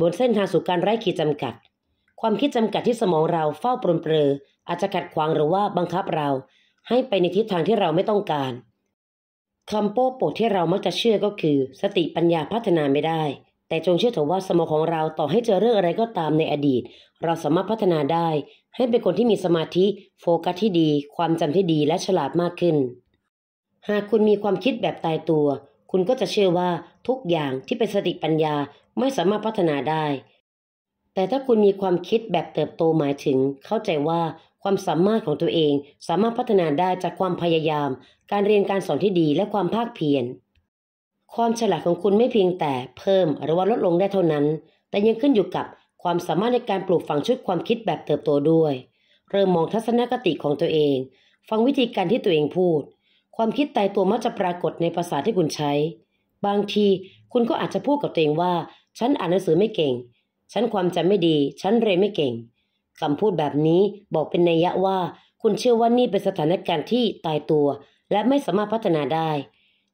บนเส้นทางสู่การไร้ขีดจำกัด ความคิดจำกัดที่สมองเราเฝ้าปรนเปรอ อาจจะขัดขวางหรือว่าบังคับเรา ให้ไปในทิศทางที่เราไม่ต้องการคำโป้โปดที่เรามักจะเชื่อก็คือ สติปัญญาพัฒนาไม่ได้ แต่จงเชื่อเถอะว่าสมองของเราต่อให้เจอเรื่องอะไรก็ตามในอดีต เราสามารถพัฒนาได้ให้เป็นคนที่มีสมาธิ โฟกัสที่ดี ความจำที่ดีและฉลาดมากขึ้น หากคุณมีความคิดแบบตายตัว คุณก็จะเชื่อว่าทุกอย่างที่เป็นสติปัญญาไม่สามารถพัฒนาได้ แต่ถ้าคุณมีความคิดแบบเติบโตหมายถึง เข้าใจว่าความสามารถของตัวเองสามารถพัฒนาได้จากความพยายาม การเรียนการสอนที่ดีและความภาคเพียร ความฉลาดของคุณไม่เพียงแต่ เพิ่มหรือว่าลดลงได้เท่านั้น แต่ยังขึ้นอยู่กับความสามารถในการปลูกฝังชุดความคิดแบบเติบโตด้วย เริ่มมองทัศนคติของตัวเอง ฟังวิธีการที่ตัวเองพูด ความคิดตายตัวมักจะปรากฏในภาษาที่คุณใช้ บางทีคุณก็อาจจะพูดกับตัวเองว่าฉันอ่านหนังสือไม่เก่งฉันความจำไม่ดีฉันเรียนไม่เก่งคำพูดแบบนี้บอกเป็นนัยยะว่า คุณเชื่อว่านี่เป็นสถานการณ์ที่ตายตัว และไม่สามารถพัฒนาได้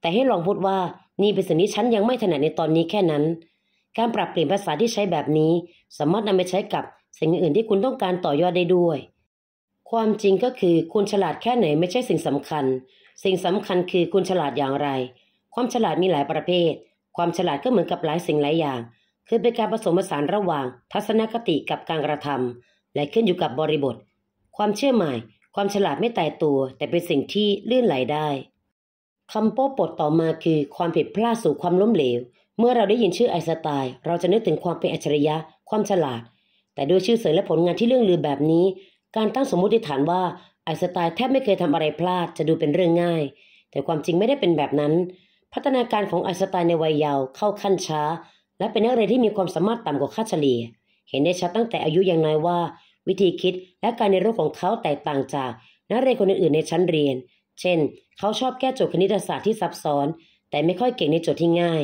แต่ให้ลองพูดว่านี่เป็นสิ่งที่ฉันยังไม่ถนัดในตอนนี้แค่นั้นการปรับเปลี่ยนภาษาที่ใช้แบบนี้ สามารถนำไปใช้กับสิ่งอื่นที่คุณต้องการต่อยอดได้ด้วย ความจริงก็คือ คุณฉลาดแค่ไหนไม่ใช่สิ่งสำคัญ สิ่งสำคัญคือคุณฉลาดอย่างไร ความฉลาดมีหลายประเภท ความฉลาดก็เหมือนกับหลายสิ่งหลายอย่าง คือเป็นการผสมผสานระหว่าง ทัศนคติกับการกระทำและขึ้นอยู่กับบริบท ความเชื่อใหม่ความฉลาดไม่ตายตัว แต่เป็นสิ่งที่ลื่นไหลได้คำโป้ปดต่อมาคือ ความผิดพลาดสู่ความล้มเหลวเมื่อเราได้ยินชื่อไอสไตล์เราจะนึกถึงความเป็นอัจฉริยะ ความฉลาด แต่ด้วยชื่อเสียงและผลงานที่เรื่องลือแบบนี้ การตั้งสมมติฐานว่าไอสไตล์แทบไม่เคยทำอะไรพลาดจะดูเป็นเรื่องง่าย แต่ความจริงไม่ได้เป็นแบบนั้น พัฒนาการของไอสไตล์ในวัยเยาว์เข้าขั้นช้า และเป็นนักเรียนที่มีความสามารถต่ำกว่าค่าเฉลี่ย เห็นได้ชัดตั้งแต่อายุยังน้อยว่า วิธีคิดและการเรียนรู้ของเขาแตกต่างจากนักเรียนคนอื่นในชั้นเรียน เช่น เขาชอบแก้โจทย์คณิตศาสตร์ที่ซับซ้อน แต่ไม่ค่อยเก่งในโจทย์ที่ง่าย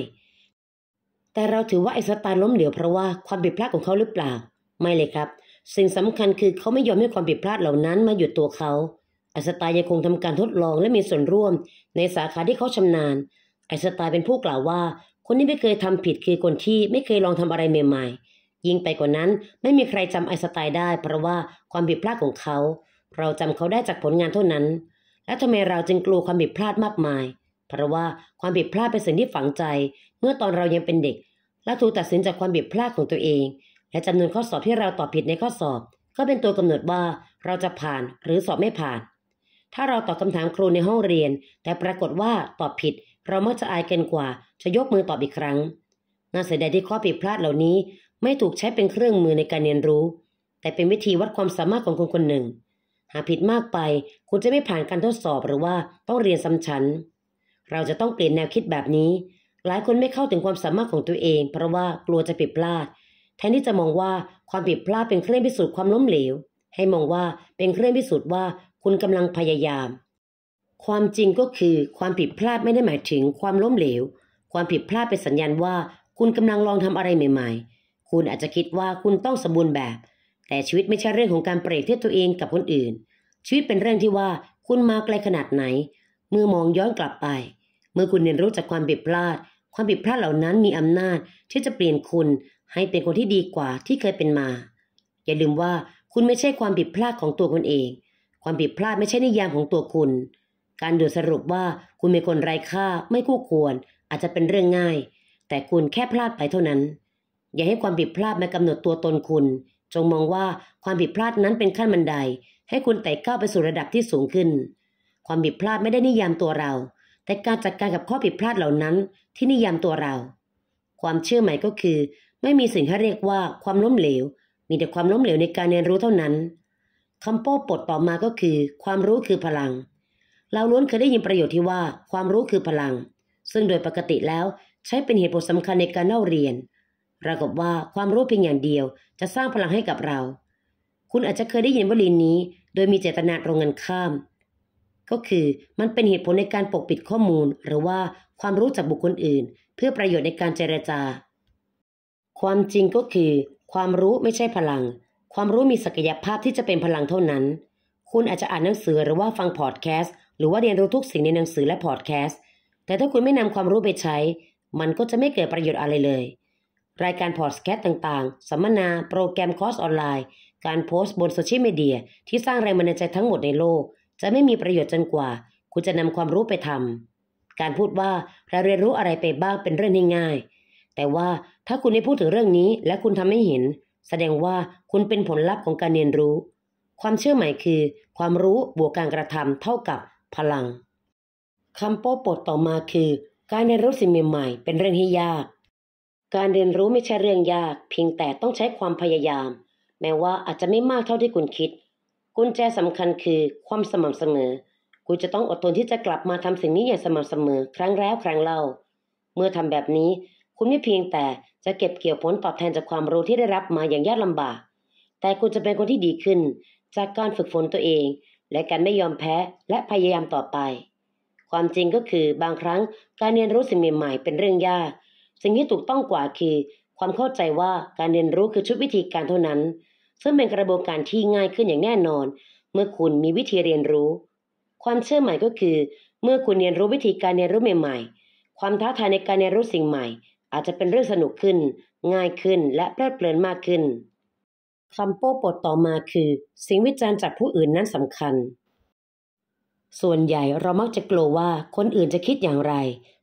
แต่เราถือว่าไอ้สตาร์ล้มเหลวเพราะว่าความผิดพลาดของเขาหรือเปล่า ไม่เลยครับ สิ่งสำคัญคือเขาไม่ยอม ให้ความผิดพลาดเหล่านั้นมาหยุดตัวเขาไอสตาร์ยังคงทำการทดลองและมีส่วนร่วม ในสาขาที่เขาชำนาญ ไอสตาร์เป็นผู้กล่าวว่า คนที่ไม่เคยทำผิดคือคนที่ไม่เคยลองทำอะไรใหม่ๆยิ่งไปกว่านั้นไม่มีใครจำไอสไตล์ได้ เพราะว่าความผิดพลาดของเขา เราจำเขาได้จากผลงานเท่านั้น และททำไมเราจึงกลัวความผิดพลาดมากมาย เพราะว่าความผิดพลาดเป็นสิ่งที่ฝังใจ เมื่อตอนเรายังเป็นเด็กและถูกตัดสินจากความบิดพลาดของตัวเอง และจำนวนข้อสอบที่เราตอบผิดในข้อสอบ ก็เป็นตัวกำหนดว่าเราจะผ่านหรือสอบไม่ผ่าน ถ้าเราตอบคำถามครูในห้องเรียน แต่ปรากฏว่า ตอบผิด เรามักจะอายเกินกว่า จะยกมือตอบอีกครั้งน่าเสียดายที่ข้อผิดพลาดเหล่านี้ ไม่ถูกใช้เป็นเครื่องมือในการเรียนรู้ แต่เป็นวิธีวัดความสามารถของคนคนหนึ่ง หากผิดมากไป คุณจะไม่ผ่านการทดสอบหรือว่าต้องเรียนซ้ำชั้นเราจะต้องเปลี่ยนแนวคิดแบบนี้หลายคนไม่เข้าถึงความสามารถของตัวเองเพราะว่ากลัวจะผิดพลาด แทนที่จะมองว่าความผิดพลาดเป็นเครื่องพิสูจน์ความล้มเหลว ให้มองว่าเป็นเครื่องพิสูจน์ว่าคุณกำลังพยายาม ความจริงก็คือความผิดพลาดไม่ได้หมายถึงความล้มเหลว ความผิดพลาดเป็นสัญญาณว่าคุณกำลังลองทำอะไรใหม่ ๆ คุณอาจจะคิดว่าคุณต้องสมบูรณ์แบบ แต่ชีวิตไม่ใช่เรื่องของการเปรียบเทียบตัวเองกับคนอื่น ชีวิตเป็นเรื่องที่ว่า คุณมาไกลขนาดไหน เมื่อมองย้อนกลับไป เมื่อคุณเรียนรู้จากความผิดพลาดความผิดพลาดเหล่านั้นมีอำนาจที่จะเปลี่ยนคุณให้เป็นคนที่ดีกว่าที่เคยเป็นมา อย่าลืมว่าคุณไม่ใช่ความผิดพลาดของตัวคุณเอง ความผิดพลาดไม่ใช่นิยามของตัวคุณ การด่วนสรุปว่าคุณเป็นคนไร้ค่าไม่คู่ควร อาจจะเป็นเรื่องง่าย แต่คุณแค่พลาดไปเท่านั้น อย่าให้ความผิดพลาดมากำหนดตัวตนคุณ จงมองว่าความผิดพลาดนั้นเป็นขั้นบันได ให้คุณไต่ก้าวไปสู่ระดับที่สูงขึ้น ความผิดพลาดไม่ได้นิยามตัวเรา แต่การจัดการกับข้อผิดพลาดเหล่านั้นที่นิยามตัวเรา ความเชื่อใหม่ก็คือ ไม่มีสิ่งที่เรียกว่าความล้มเหลว มีแต่ความล้มเหลวในการเรียนรู้เท่านั้น คำโป้ปดต่อมาก็คือ ความรู้คือพลัง เราล้วนเคยได้ยินประโยชน์ที่ว่า ความรู้คือพลัง ซึ่งโดยปกติแล้วใช้เป็นเหตุผลสำคัญในการเล่าเรียนปรากฏว่าความรู้เพียงอย่างเดียว จะสร้างพลังให้กับเรา คุณอาจจะเคยได้ยินวลีนี้ โดยมีเจตนาตรงกันข้ามก็คือมันเป็นเหตุผลในการปกปิดข้อมูล หรือว่าความรู้จากบุคคลอื่น เพื่อประโยชน์ในการเจรจา ความจริงก็คือ ความรู้ไม่ใช่พลัง ความรู้มีศักยภาพที่จะเป็นพลังเท่านั้น คุณอาจจะอ่านหนังสือหรือว่าฟังพอดแคสต์หรือว่าเรียนรู้ทุกสิ่งในหนังสือและพอดแคสต์แต่ถ้าคุณไม่นำความรู้ไปใช้ มันก็จะไม่เกิดประโยชน์อะไรเลย รายการพอดแคสต์ต่างๆสัมมนาโปรแกรมคอร์สออนไลน์ การโพสต์บนโซเชียลมีเดียที่สร้างแรงบันดาลใจทั้งหมดในโลกจะไม่มีประโยชน์จนกว่า คุณจะนำความรู้ไปทำการพูดว่าเราเรียนรู้อะไรไปบ้างเป็นเรื่องง่ายๆแต่ว่าถ้าคุณได้พูดถึงเรื่องนี้และคุณทำให้เห็น แสดงว่าคุณเป็นผลลัพธ์ของการเรียนรู้ ความเชื่อใหม่คือ ความรู้ บวกการกระทำเท่ากับ พลังคำโป้ปดต่อมาคือการเรียนรู้สิ่งใหม่ๆเป็นเรื่องที่ยาก การเรียนรู้ไม่ใช่เรื่องยาก เพียงแต่ต้องใช้ความพยายาม แม้ว่าอาจจะไม่มากเท่าที่คุณคิดกุญแจสำคัญคือความสม่ำเสมอกูจะต้องอดทนที่จะกลับมาทำสิ่งนี้อย่างสม่ำเสมอ ครั้งแล้วครั้งเล่า เมื่อทำแบบนี้ คุณไม่เพียงแต่จะเก็บเกี่ยวผลตอบแทนจากความรู้ที่ได้รับมาอย่างยากลำบาก แต่คุณจะเป็นคนที่ดีขึ้น จากการฝึกฝนตัวเอง และการไม่ยอมแพ้และพยายามต่อไป ความจริงก็คือบางครั้งการเรียนรู้สิ่งใหม่ๆเป็นเรื่องยาก สิ่งที่ถูกต้องกว่าคือ ความเข้าใจว่าการเรียนรู้คือชุดวิธีการเท่านั้นซึ่งเป็นกระบวนการที่ง่ายขึ้นอย่างแน่นอนเมื่อคุณมีวิธีเรียนรู้ ความเชื่อใหม่ก็คือ เมื่อคุณเรียนรู้วิธีการเรียนรู้ใหม่ๆความท้าทายในการเรียนรู้สิ่งใหม่ อาจจะเป็นเรื่องสนุกขึ้น ง่ายขึ้นและเพลิดเพลินมากขึ้นคำโป้ปดต่อมาคือ สิ่งวิจารณ์จากผู้อื่นนั้นสำคัญ ส่วนใหญ่เรามักจะกลัวว่าคนอื่นจะคิดอย่างไร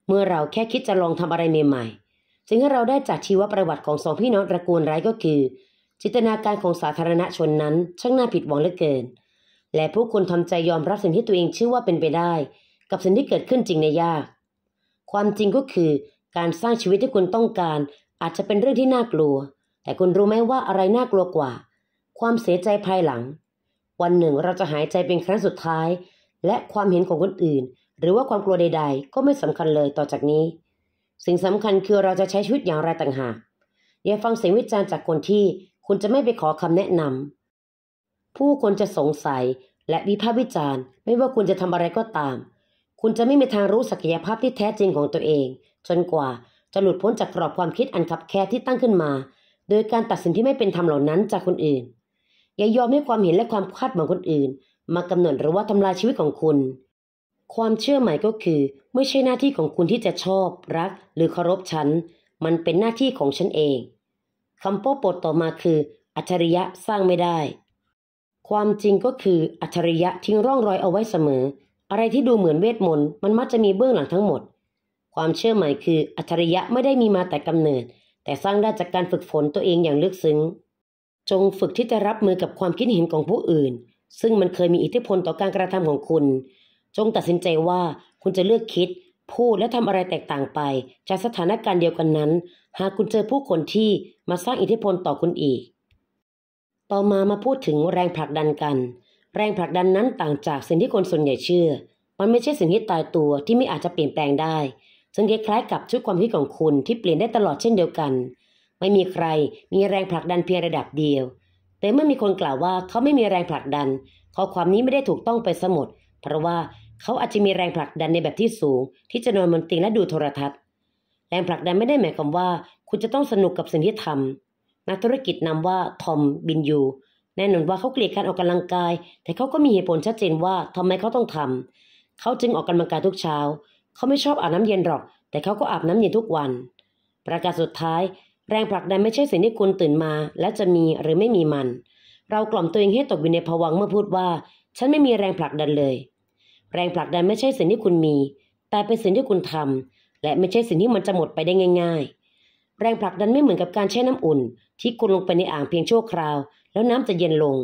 เมื่อเราแค่คิดจะลองทำอะไรใหม่ๆสิ่งที่เราได้จากชีวประวัติของสองพี่น้องตระกูลไรก็คือจิตนาการของสาธารณชนนั้น ช่างน่าผิดหวังเหลือเกิน และผู้คนทำใจยอมรับสิ่งที่ตัวเองเชื่อว่าเป็นไปได้ กับสิ่งที่เกิดขึ้นจริงในยาก ความจริงก็คือ การสร้างชีวิตที่คุณต้องการ อาจจะเป็นเรื่องที่น่ากลัว แต่คุณรู้ไหมว่าอะไรน่ากลัวกว่า ความเสียใจภายหลัง วันหนึ่งเราจะหายใจเป็นครั้งสุดท้าย และความเห็นของคนอื่น หรือว่าความกลัวใดๆ ก็ไม่สำคัญเลยต่อจากนี้ สิ่งสำคัญคือเราจะใช้ชีวิตอย่างไรต่างหาก อย่าฟังเสียงวิจารณ์จากคนที่คุณจะไม่ไปขอคำแนะนำผู้คนจะสงสัยและวิพากษ์วิจารณ์ ไม่ว่าคุณจะทำอะไรก็ตาม คุณจะไม่มีทางรู้ศักยภาพที่แท้จริงของตัวเอง จนกว่าจะหลุดพ้นจากกรอบความคิดอันคับแคบที่ตั้งขึ้นมา โดยการตัดสินที่ไม่เป็นธรรมเหล่านั้นจากคนอื่น อย่ายอมให้ความเห็นและความคาดหวังคนอื่น มากำหนดหรือว่าทำลายชีวิตของคุณ ความเชื่อใหม่ ก็คือ ไม่ใช่หน้าที่ของคุณที่จะชอบรัก หรือเคารพฉัน มันเป็นหน้าที่ของฉันเองคำโป้ปดต่อมาคืออัจฉริยะสร้างไม่ได้ ความจริงก็คืออัจฉริยะทิ้งร่องรอยเอาไว้เสมอ อะไรที่ดูเหมือนเวทมนต์มันมักจะมีเบื้องหลังทั้งหมด ความเชื่อใหม่คืออัจฉริยะไม่ได้มีมาแต่กำเนิด แต่สร้างได้จากการฝึกฝนตัวเองอย่างลึกซึ้ง จงฝึกที่จะรับมือกับความคิดเห็นของผู้อื่น ซึ่งมันเคยมีอิทธิพลต่อการกระทำของคุณ จงตัดสินใจว่าคุณจะเลือกคิด พูดและทำอะไรแตกต่างไปจากสถานการณ์เดียวกันนั้นหากคุณเจอผู้คนที่มาสร้างอิทธิพลต่อคุณอีก ต่อมามาพูดถึงแรงผลักดันกัน แรงผลักดันนั้นต่างจากสิ่งที่คนส่วนใหญ่เชื่อ มันไม่ใช่สิ่งที่ตายตัวที่ไม่อาจจะเปลี่ยนแปลงได้ซึ่งคล้ายๆกับชุดความคิดของคุณที่เปลี่ยนได้ตลอดเช่นเดียวกัน ไม่มีใครมีแรงผลักดันเพียงระดับเดียว แต่เมื่อมีคนกล่าวว่าเขาไม่มีแรงผลักดันข้อความนี้ไม่ได้ถูกต้องไปสมด เพราะว่าเขาอาจจะมีแรงผลักดันในแบบที่สูง ที่จะนอนบนเตียงและดูโทรทัศน์แรงผลักดันไม่ได้หมายความว่าคุณจะต้องสนุกกับสิ่งที่ทำนักธุรกิจนำว่าทอมบินยู แน่นอนว่าเขาเกลียดการออกกำลังกาย แต่เขาก็มีเหตุผลชัดเจนว่าทำไมเขาต้องทำ เขาจึงออกกำลังกายทุกเช้า เขาไม่ชอบอาบน้ำเย็นหรอก แต่เขาก็อาบน้ำเย็นทุกวัน ประกาศสุดท้าย แรงผลักดันไม่ใช่สิ่งที่คุณตื่นมา และจะมีหรือไม่มีมัน เรากล่อมตัวเองให้ตกอยู่ในภวังเมื่อพูดว่า ฉันไม่มีแรงผลักดันเลย แรงผลักดันไม่ใช่สิ่งที่คุณมี แต่เป็นสิ่งที่คุณทำและไม่ใช่สิ่งที่มันจะหมดไปได้ง่าย ๆ แรงผลักดันไม่เหมือนกับการแช่น้ำอุ่น ที่คุณลงไปในอ่างเพียงชั่วคราว แล้วน้ำจะเย็นลง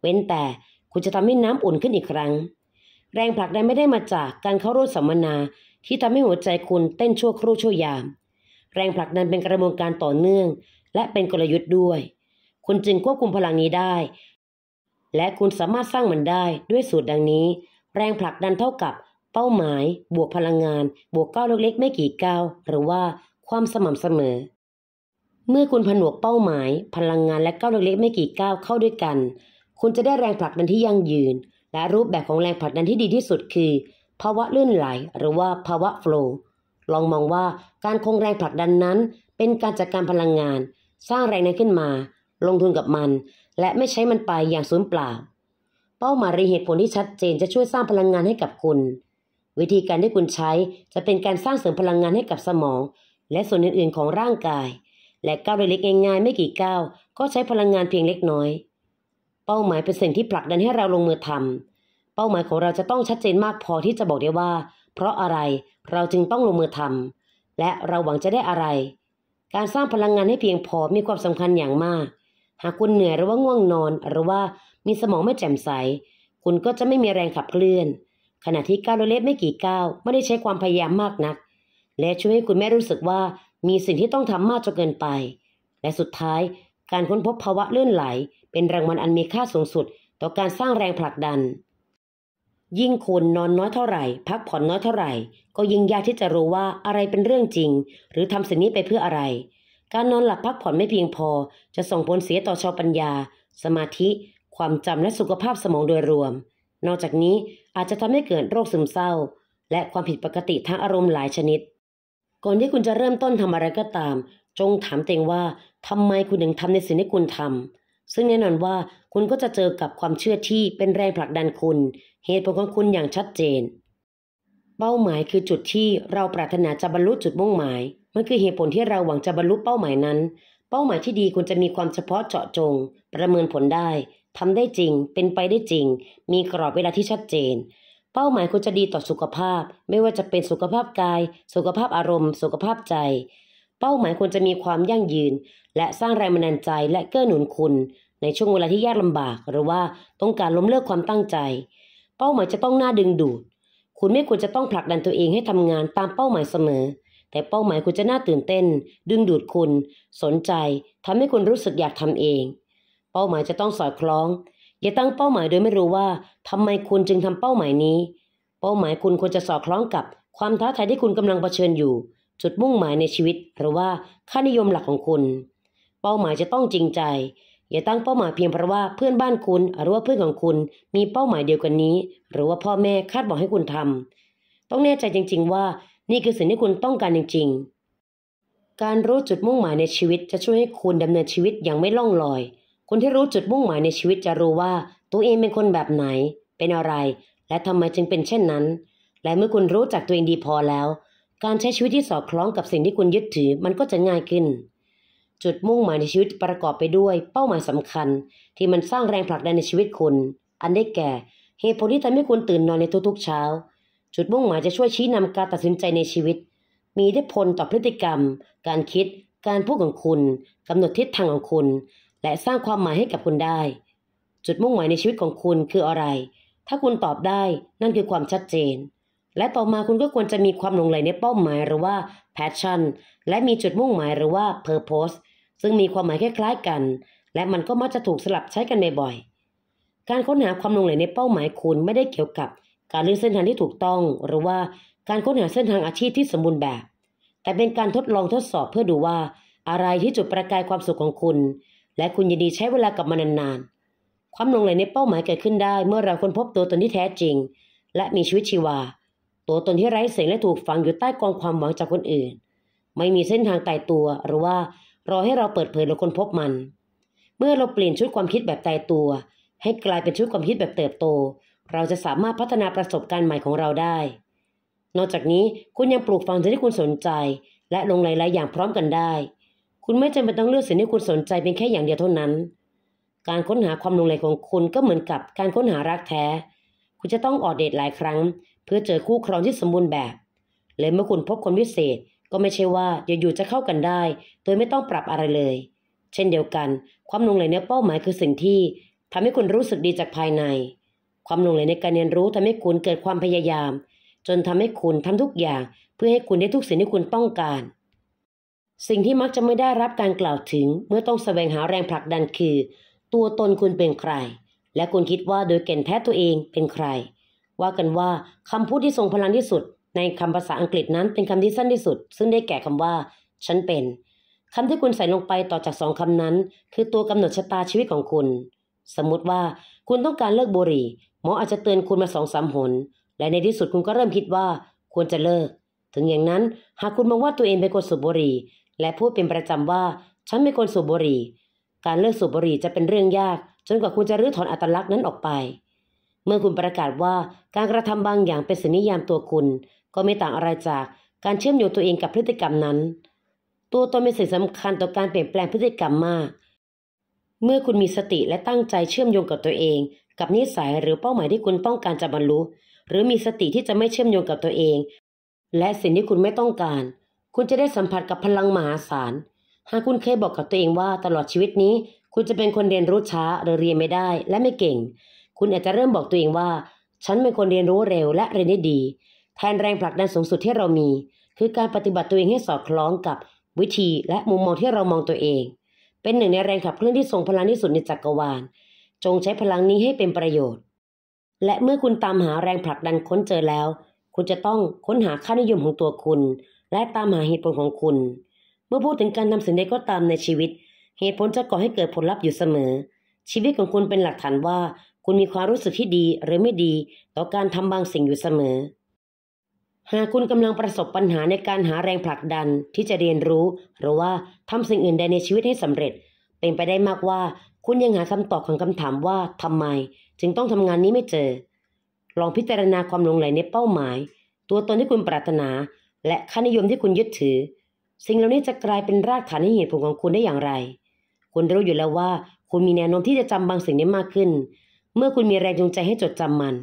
เว้นแต่คุณจะทำให้น้ำอุ่นขึ้นอีกครั้ง แรงผลักดันไม่ได้มาจากการเข้าร่วมสัมมนา ที่ทำให้หัวใจคุณเต้นชั่วครู่ชั่วยาม แรงผลักดันเป็นกระบวนการต่อเนื่อง และเป็นกลยุทธ์ด้วย คุณจึงควบคุมพลังนี้ได้ และคุณสามารถสร้างมันได้ด้วยสูตรดังนี้แรงผลักดันเท่ากับเป้าหมาย บวกพลังงาน บวกก้าวเล็กๆ ไม่กี่ก้าว หรือว่าความสม่ำเสมอ เมื่อคุณผนวกเป้าหมาย พลังงานและก้าวเล็กๆไม่กี่ก้าวเข้าด้วยกัน คุณจะได้แรงผลักดันที่ยั่งยืน และรูปแบบของแรงผลักดันที่ดีที่สุดคือภาวะลื่นไหล หรือว่าภาวะโฟล์ลองมองว่าการคงแรงผลักดันนั้น เป็นการจัดการพลังงาน สร้างแรงนั้นขึ้นมา ลงทุนกับมัน และไม่ใช้มันไปอย่างสูญเปล่า เป้าหมายรเหตุผลที่ชัดเจนจะช่วยสร้างพลังงานให้กับคุณวิธีการที่คุณใช้ จะเป็นการสร้างเสริมพลังงานให้กับสมอง และส่วนอื่นๆ ของร่างกาย และก้าวเล็กๆง่ายๆไม่กี่ก้าวก็ใช้พลังงานเพียงเล็กน้อย เป้าหมายเป็นสิ่งที่ผลักดันให้เราลงมือทำ เป้าหมายของเราจะต้องชัดเจนมากพอที่จะบอกได้ว่า เพราะอะไรเราจึงต้องลงมือทำ และเราหวังจะได้อะไร การสร้างพลังงานให้เพียงพอมีความสำคัญอย่างมาก หากคุณเหนื่อยหรือว่าง่วงนอน หรือว่ามีสมองไม่แจ่มใส คุณก็จะไม่มีแรงขับเคลื่อนขณะที่ก้าวเล็กไม่กี่ก้าว ไม่ได้ใช้ความพยายามมากนัก และช่วยให้คุณแม่รู้สึกว่ามีสิ่งที่ต้องทำมากจนเกินไป และสุดท้ายการค้นพบภาวะเลื่อนไหลเป็นรางวัลอันมีค่าสูงสุด ต่อการสร้างแรงผลักดัน ยิ่งคุณนอนน้อยเท่าไหร่ พักผ่อนน้อยเท่าไหร่ ก็ยิ่งยากที่จะรู้ว่าอะไรเป็นเรื่องจริง หรือทำสิ่งนี้ไปเพื่ออะไร การนอนหลับพักผ่อนไม่เพียงพอ จะส่งผลเสียต่อชาวปัญญา สมาธิ ความจำและสุขภาพสมองโดยรวม นอกจากนี้อาจจะทำให้เกิดโรคซึมเศร้า และความผิดปกติทางอารมณ์หลายชนิด ก่อนที่คุณจะเริ่มต้นทำอะไรก็ตาม จงถามตัวเองว่าทำไมคุณถึงทำในสิ่งที่คุณทำ ซึ่งแน่นอนว่าคุณก็จะเจอกับความเชื่อที่เป็นแรงผลักดันคุณ เหตุผลของคุณอย่างชัดเจน เป้าหมายคือจุดที่เราปรารถนาจะบรรลุจุดมุ่งหมาย มันคือเหตุผลที่เราหวังจะบรรลุเป้าหมายนั้น เป้าหมายที่ดีคุณจะมีความเฉพาะเจาะจง ประเมินผลได้ทำได้จริง เป็นไปได้จริง มีกรอบเวลาที่ชัดเจน เป้าหมายคุณจะดีต่อสุขภาพ ไม่ว่าจะเป็นสุขภาพกาย สุขภาพอารมณ์ สุขภาพใจ เป้าหมายควรจะมีความยั่งยืน และสร้างแรงบันดาลใจและเกื้อหนุนคุณ ในช่วงเวลาที่ยากลำบากหรือว่าต้องการล้มเลิกความตั้งใจ เป้าหมายจะต้องน่าดึงดูด คุณไม่ควรจะต้องผลักดันตัวเองให้ทำงานตามเป้าหมายเสมอ แต่เป้าหมายคุณจะน่าตื่นเต้น ดึงดูดคุณ สนใจทำให้คุณรู้สึกอยากทำเองป้าหมายจะต้องสอดคล้อง อย่าตั้งเป้าหมายโดยไม่รู้ว่า ทำไมคุณจึงทำเป้าหมายนี้ เป้าหมายคุณควรจะสอดคล้องกับ ความท้าทายที่คุณกำลังเผชิญอยู่ จุดมุ่งหมายในชีวิตหรือว่าค่านิยมหลักของคุณ เป้าหมายจะต้องจริงใจ อย่าตั้งเป้าหมายเพียงเพราะว่าเพื่อนบ้านคุณหรือว่าเพื่อนของคุณ มีเป้าหมายเดียวกันนี้ หรือว่าพ่อแม่คาดบอกให้คุณทำ ต้องแน่ใจจริง ๆ ว่า นี่คือสิ่งที่คุณต้องการจริง ๆ การรู้จุดมุ่งหมายในชีวิต จะช่วยให้คุณดำเนินชีวิตอย่างไม่ล่องลอยคนที่รู้จุดมุ่งหมายในชีวิตจะรู้ว่า ตัวเองเป็นคนแบบไหน เป็นอะไร และทำไมจึงเป็นเช่นนั้น และเมื่อคุณรู้จักตัวเองดีพอแล้ว การใช้ชีวิตที่สอดคล้องกับสิ่งที่คุณยึดถือมันก็จะง่ายขึ้น จุดมุ่งหมายในชีวิตประกอบไปด้วย เป้าหมายสำคัญ ที่มันสร้างแรงผลักดันในชีวิตคุณ อันได้แก่เหตุผลที่ทำให้คุณตื่นนอนในทุกๆเช้า จุดมุ่งหมายจะช่วยชี้นำการตัดสินใจในชีวิต มีได้ผลต่อพฤติกรรม การคิด การพูดของคุณกำหนดทิศทางของคุณและสร้างความหมายให้กับคุณได้ จุดมุ่งหมายในชีวิตของคุณคืออะไร ถ้าคุณตอบได้นั่นคือความชัดเจน และต่อมาคุณก็ควรจะมีความหลงใหลในเป้าหมายหรือว่า passion และมีจุดมุ่งหมายหรือว่า purpose ซึ่งมีความหมายคล้ายๆกัน และมันก็มักจะถูกสลับใช้กันบ่อยๆการค้นหาความหลงใหลในเป้าหมายคุณไม่ได้เกี่ยวกับ การเลือกเส้นทางที่ถูกต้อง หรือว่าการค้นหาเส้นทางอาชีพที่สมบูรณ์แบบ แต่เป็นการทดลองทดสอบเพื่อดูว่าอะไรที่จุดประกายความสุขของคุณและคุณยินดีใช้เวลากับมันนานๆ ความหลงไหลในเป้าหมายเกิดขึ้นได้ เมื่อเราค้นพบตัวตนที่แท้จริง และมีชีวิตชีวา ตัวตนที่ไร้เสียงและถูกฝังอยู่ใต้กองความหวังจากคนอื่น ไม่มีเส้นทางตายตัว หรือว่ารอให้เราเปิดเผยและค้นพบมัน เมื่อเราเปลี่ยนชุดความคิดแบบตายตัว ให้กลายเป็นชุดความคิดแบบเติบโต เราจะสามารถพัฒนาประสบการณ์ใหม่ของเราได้ นอกจากนี้คุณยังปลูกฝังสิ่งที่คุณสนใจ และลงหลายๆอย่างพร้อมกันได้คุณไม่จำเป็นต้องเลือกสิ่งที่คุณสนใจเป็นแค่อย่างเดียวเท่านั้น การค้นหาความลงเลยของคุณก็เหมือนกับการค้นหารักแท้ คุณจะต้องออกเดตหลายครั้งเพื่อเจอคู่ครองที่สมบูรณ์แบบและเมื่อคุณพบคนพิเศษก็ไม่ใช่ว่าจะอยู่จะเข้ากันได้ โดยไม่ต้องปรับอะไรเลย เช่นเดียวกัน ความลงเลยในเป้าหมายคือสิ่งที่ ทำให้คุณรู้สึกดีจากภายใน ความลงเลยในการเรียนรู้ทำให้คุณเกิดความพยายาม จนทำให้คุณทำทุกอย่าง เพื่อให้คุณได้ทุกสิ่งที่คุณต้องการสิ่งที่มักจะไม่ได้รับการกล่าวถึงเมื่อต้องแสวงหาแรงผลักดันคือ ตัวตนคุณเป็นใคร และคุณคิดว่าโดยเก่นแท้ตัวเองเป็นใคร ว่ากันว่าคำพูดที่ทรงพลังที่สุด ในคำภาษาอังกฤษนั้น เป็นคำที่สั้นที่สุด ซึ่งได้แก่คำว่า ฉันเป็นคำที่คุณใส่ลงไปต่อจากสองคำนั้น คือตัวกำหนดชะตาชีวิตของคุณ สมมติว่าคุณต้องการเลิกบุหรี่หมออาจจะเตือนคุณมาสองสามหนและในที่สุดคุณก็เริ่มคิดว่าควรจะเลิก ถึงอย่างนั้น หากคุณมองว่าตัวเองเป็นคนสูบบุหรี่และพูดเป็นประจำว่าฉันไม่ควรสูบบุหรี่การเลิกสูบบุหรี่จะเป็นเรื่องยาก จนกว่าคุณจะรื้อถอนอัตลักษณ์นั้นออกไป เมื่อคุณประกาศว่าการกระทำบางอย่างเป็นสินิยามตัวคุณ ก็ไม่ต่างอะไรจากการเชื่อมโยงตัวเองกับพฤติกรรมนั้น ตัวตนเป็นสิ่งสำคัญต่อการเปลี่ยนแปลงพฤติกรรมมาก เมื่อคุณมีสติและตั้งใจเชื่อมโยงกับตัวเอง กับนิสัยหรือเป้าหมายที่คุณต้องการจะบรรลุ หรือมีสติที่จะไม่เชื่อมโยงกับตัวเอง และสิ่งที่คุณไม่ต้องการคุณจะได้สัมผัสกับพลังมหาศาล หากคุณเคยบอกกับตัวเองว่าตลอดชีวิตนี้ คุณจะเป็นคนเรียนรู้ช้าหรือเรียนไม่ได้และไม่เก่ง คุณอาจจะเริ่มบอกตัวเองว่า ฉันเป็นคนเรียนรู้เร็วและเรียนได้ดี แทนแรงผลักดันสูงสุดที่เรามี คือการปฏิบัติตัวเองให้สอดคล้องกับวิธีและมุมมองที่เรามองตัวเอง เป็นหนึ่งในแรงขับเคลื่อนที่ทรงพลังที่สุดในจักรวาล จงใช้พลังนี้ให้เป็นประโยชน์ และเมื่อคุณตามหาแรงผลักดันค้นเจอแล้ว คุณจะต้องค้นหาค่านิยมของตัวคุณและตามหาเหตุผลของคุณ เมื่อพูดถึงการทำสิ่งใดก็ตามในชีวิต เหตุผลจะก่อให้เกิดผลลัพธ์อยู่เสมอ ชีวิตของคุณเป็นหลักฐานว่า คุณมีความรู้สึกที่ดีหรือไม่ดี ต่อการทำบางสิ่งอยู่เสมอ หากคุณกำลังประสบปัญหาในการหาแรงผลักดันที่จะเรียนรู้หรือว่าทำสิ่งอื่นใดในชีวิตให้สำเร็จ เป็นไปได้มากว่า คุณยังหาคำตอบของคำถามว่าทำไมจึงต้องทำงานนี้ไม่เจอ ลองพิจารณาความลงไหลในเป้าหมาย ตัวตนที่คุณปรารถนาและค่านิยมที่คุณยึดถือ สิ่งเหล่านี้จะกลายเป็นรากฐานให้เหตุผลของคุณได้อย่างไร คุณรู้อยู่แล้วว่า คุณมีแนวโน้มที่จะจำบางสิ่งนี้มากขึ้น เมื่อคุณมีแรงจูงใจให้จดจำมัน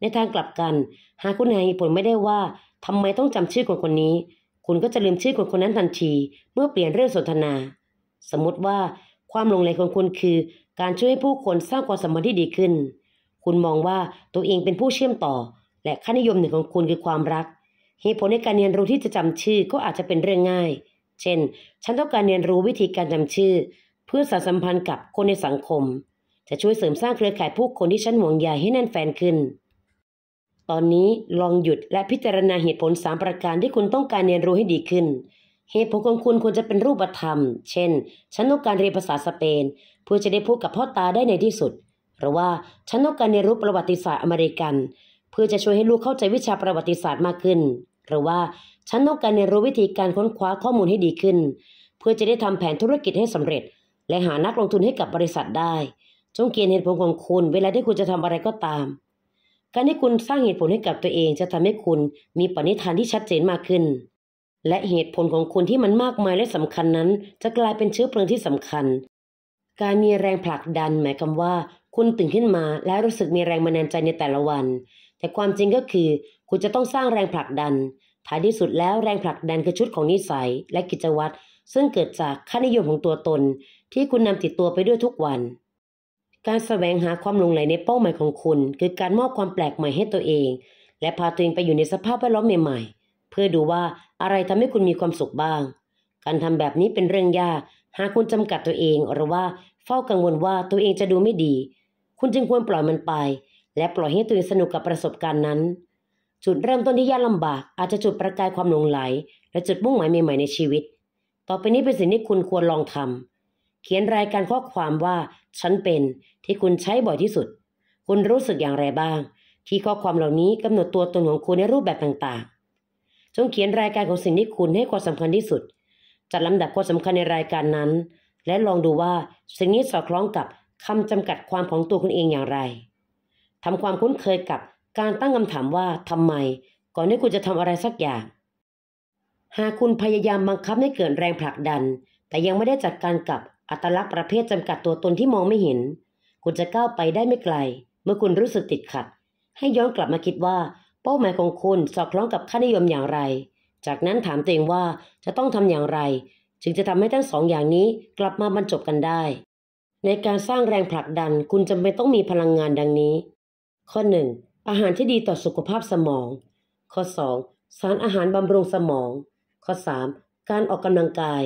ในทางกลับกัน หากคุณหาเหตุผลไม่ได้ว่า ทำไมต้องจำชื่อคนคนนี้ คุณก็จะลืมชื่อคนคนนั้นทันทีเมื่อเปลี่ยนเรื่องสนทนา สมมติว่าความลงแรงของคุณคือการช่วยให้ผู้คนสร้างความสัมพันธ์ที่ดีขึ้น คุณมองว่าตัวเองเป็นผู้เชื่อมต่อ และค่านิยมหนึ่งของคุณคือความรักเหตุผลในการเรียนรู้ที่จะจำชื่อก็อาจจะเป็นเรื่องง่าย เช่น ฉันต้องการเรียนรู้วิธีการจำชื่อ เพื่อสานสัมพันธ์กับคนในสังคม จะช่วยเสริมสร้างเครือข่ายผู้คนที่ฉันห่วงใยให้แน่นแฟนขึ้น ตอนนี้ลองหยุดและพิจารณาเหตุผล3ประการที่คุณต้องการเรียนรู้ให้ดีขึ้น เหตุผลของคุณควรจะเป็นรูปธรรม เช่น ฉันต้องการเรียนภาษาสเปน เพื่อจะได้พูดกับพ่อตาได้ในที่สุดหรือว่าฉันต้องการเรียนรู้ประวัติศาสตร์อเมริกัน เพื่อจะช่วยให้ลูกเข้าใจวิชาประวัติศาสตร์มากขึ้นหรือว่าฉันต้องการเรียนรู้วิธีการค้นคว้าข้อมูลให้ดีขึ้น เพื่อจะได้ทำแผนธุรกิจให้สำเร็จ และหานักลงทุนให้กับบริษัทได้จงเกียนเหตุผลของคุณ เวลาที่คุณจะทำอะไรก็ตาม การที่คุณสร้างเหตุผลให้กับตัวเองจะทำให้คุณมีปณิธานที่ชัดเจนมากขึ้น และเหตุผลของคุณที่มันมากมายและสำคัญนั้น จะกลายเป็นเชื้อเพลิงที่สำคัญ การมีแรงผลักดันหมายความว่า คุณตื่นขึ้นมาและรู้สึกมีแรงบันดาลใจในแต่ละวัน แต่ความจริงก็คือคุณจะต้องสร้างแรงผลักดัน ท้ายที่สุดแล้วแรงผลักดันคือชุดของนิสัยและกิจวัตร ซึ่งเกิดจากค่านิยมของตัวตนที่คุณนำติดตัวไปด้วยทุกวัน การสแสวงหาความลงไหลในเป้าหมายของคุณคือการมอบความแปลกใหม่ให้ตัวเองและพาตัวเองไปอยู่ในสภาพแวดล้อมใหม่ ๆ เพื่อดูว่าอะไรทำให้คุณมีความสุขบ้าง การทำแบบนี้เป็นเรื่องยาก หากคุณจำกัดตัวเอง หรือว่า เฝ้ากังวลว่าตัวเองจะดูไม่ดี คุณจึงควรปล่อยมันไป และปล่อยให้ตัวเองสนุกกับประสบการณ์นั้นจุดเริ่มต้นที่ยากลำบากอาจจะจุดประกายความหลงไหล และจุดมุ่งหมายใหม่ๆในชีวิต ต่อไปนี้เป็นสิ่งที่คุณควรลองทำ เขียนรายการข้อความว่าฉันเป็นที่คุณใช้บ่อยที่สุด คุณรู้สึกอย่างไรบ้าง ที่ข้อความเหล่านี้กำหนดตัวตนของคุณในรูปแบบต่าง ๆ จงเขียนรายการของสิ่งที่คุณให้ความสำคัญที่สุดจัดลำดับความสำคัญในรายการนั้น และลองดูว่าสิ่งนี้สอดคล้องกับคำจำกัดความของตัวคุณเองอย่างไร ทำความคุ้นเคยกับการตั้งคำถามว่าทำไม ก่อนที่คุณจะทำอะไรสักอย่าง หากคุณพยายามบังคับให้เกิดแรงผลักดัน แต่ยังไม่ได้จัดการกับอัตลักษณ์ประเภทจำกัดตัวตนที่มองไม่เห็น คุณจะก้าวไปได้ไม่ไกล เมื่อคุณรู้สึกติดขัด ให้ย้อนกลับมาคิดว่าเป้าหมายของคุณ สอดคล้องกับค่านิยมอย่างไร จากนั้นถามตัวเองว่าจะต้องทำอย่างไร จึงจะทำให้ทั้งสองอย่างนี้ กลับมาบรรจบกันได้ ในการสร้างแรงผลักดันคุณจำเป็นต้องมีพลังงานดังนี้ ข้อ1อาหารที่ดีต่อสุขภาพสมอง ข้อ 2. สารอาหารบำรุงสมอง ข้อ 3. การออกกำลังกาย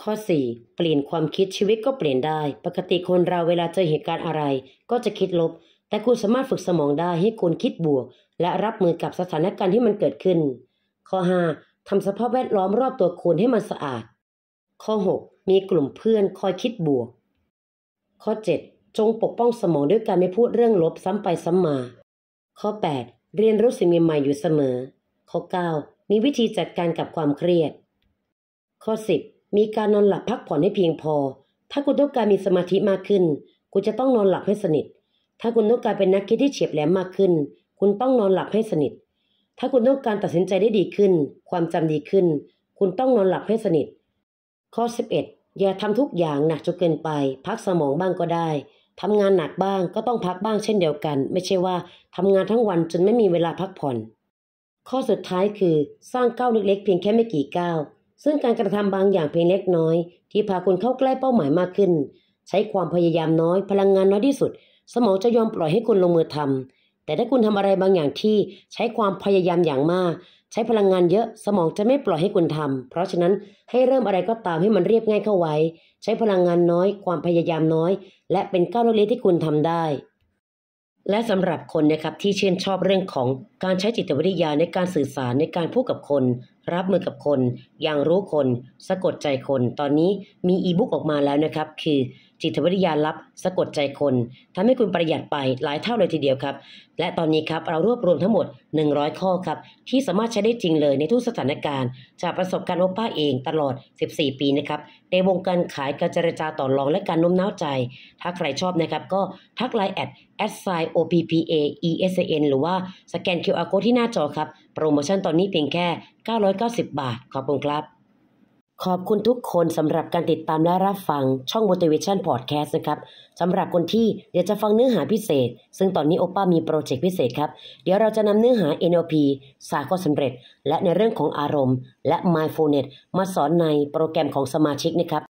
ข้อ 4. เปลี่ยนความคิดชีวิตก็เปลี่ยนได้ ปกติคนเราเวลาเจอเหตุการณ์อะไรก็จะคิดลบ แต่คุณสามารถฝึกสมองได้ให้คุณคิดบวก และรับมือกับสถานการณ์ที่มันเกิดขึ้น ข้อ 5. ทำสภาพแวดล้อมรอบตัวคุณให้มันสะอาด ข้อ 6. มีกลุ่มเพื่อนคอยคิดบวก ข้อ 7. จงปกป้องสมองด้วยการไม่พูดเรื่องลบซ้ำไปซ้ำมาข้อ 8 เรียนรู้สิ่งใหม่ๆอยู่เสมอ ข้อ 9 มีวิธีจัดการกับความเครียด ข้อ10มีการนอนหลับพักผ่อนให้เพียงพอ ถ้าคุณต้องการมีสมาธิมากขึ้น คุณจะต้องนอนหลับให้สนิทถ้าคุณต้องการเป็นนักคิดที่เฉียบแหลมมากขึ้น คุณต้องนอนหลับให้สนิทถ้าคุณต้องการตัดสินใจได้ดีขึ้น ความจำดีขึ้น คุณต้องนอนหลับให้สนิทข้อ11อย่าทำทุกอย่างหนักจนเกินไป พักสมองบ้างก็ได้ทำงานหนักบ้างก็ต้องพักบ้างเช่นเดียวกัน ไม่ใช่ว่าทำงานทั้งวันจนไม่มีเวลาพักผ่อน ข้อสุดท้ายคือสร้างก้าวเล็กๆ เพียงแค่ไม่กี่ก้าวซึ่งการกระทำบางอย่างเพียงเล็กน้อย ที่พาคุณเข้าใกล้เป้าหมายมากขึ้น ใช้ความพยายามน้อยพลังงานน้อยที่สุด สมองจะยอมปล่อยให้คุณลงมือทำแต่ถ้าคุณทำอะไรบางอย่างที่ใช้ความพยายามอย่างมากช้พลังงานเยอะสมองจะไม่ปล่อยให้คุณทำ เพราะฉะนั้นให้เริ่มอะไรก็ตามให้มันเรียบง่ายเข้าไว้ ใช้พลังงานน้อยความพยายามน้อย และเป็นก้าวเล็กที่คุณทำได้ และสำหรับคนนะครับ ที่ชื่นชอบเรื่องของการใช้จิตวิทยาในการสื่อสารในการพูดกับคน รับมือกับคน อย่างรู้คน สะกดใจคน ตอนนี้มีอีบุ๊กออกมาแล้วนะครับคือจิตวิทยาลับ สะกดใจคนทำให้คุณประหยัดไปหลายเท่าเลยทีเดียวครับ และตอนนี้ครับ เรารวบรวมทั้งหมด 100 ข้อครับ ที่สามารถใช้ได้จริงเลยในทุกสถานการณ์ จากประสบการณ์โอป้าเองตลอด 14 ปีนะครับในวงการขายการเจรจาต่อรองและการโน้มน้าวใจ ถ้าใครชอบนะครับ ก็ทักไลน์แอดแอดไซโอปพีเอเอสเอ็นหรือว่าสแกน QR code ที่หน้าจอครับโปรโมชั่นตอนนี้เพียงแค่ 990 บาทขอบคุณครับขอบคุณทุกคนสำหรับการติดตามและรับฟังช่อง Motivation Podcast นะครับสำหรับคนที่เดี๋ยวจะฟังเนื้อหาพิเศษ ซึ่งตอนนี้โอป้ามีโปรเจกต์พิเศษครับ เดี๋ยวเราจะนำเนื้อหา NLP สากอสำเร็จ และในเรื่องของอารมณ์ และ Mindfulness มาสอนในโปรแกรมของสมาชิกนะครับ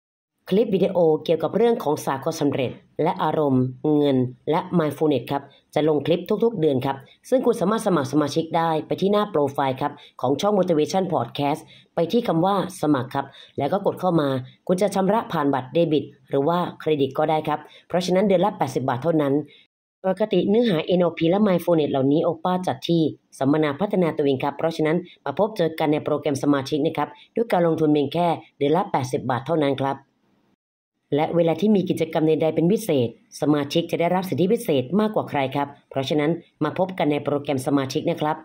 คลิปวิดีโอเกี่ยวกับเรื่องของสาความสำเร็จ และอารมณ์ เงินและ mindfulness ครับ จะลงคลิปทุก ๆเดือนครับ ซึ่งคุณสามารถสมัครสมาชิกได้ไปที่หน้าโปรไฟล์ครับ ของช่อง motivation podcast ไปที่คำว่าสมัครครับ แล้วก็กดเข้ามาคุณจะชำระผ่านบัตรเดบิตหรือว่าเครดิตก็ได้ครับ เพราะฉะนั้นเดือนละ 80 บาทเท่านั้น ปกติเนื้อหา NLP และ mindfulness เหล่านี้โอป้าจัดที่สัมมนาพัฒนาตัวเองครับ เพราะฉะนั้นมาพบเจอกันในโปรแกรมสมาชิกนะครับด้วยการลงทุนเพียงแค่เดือนละ 80 บาทเท่านั้นครับและเวลาที่มีกิจกรรมใดๆเป็นพิเศษ สมาชิกจะได้รับสิทธิพิเศษมากกว่าใครครับ เพราะฉะนั้นมาพบกันในโปรแกรมสมาชิกนะครับ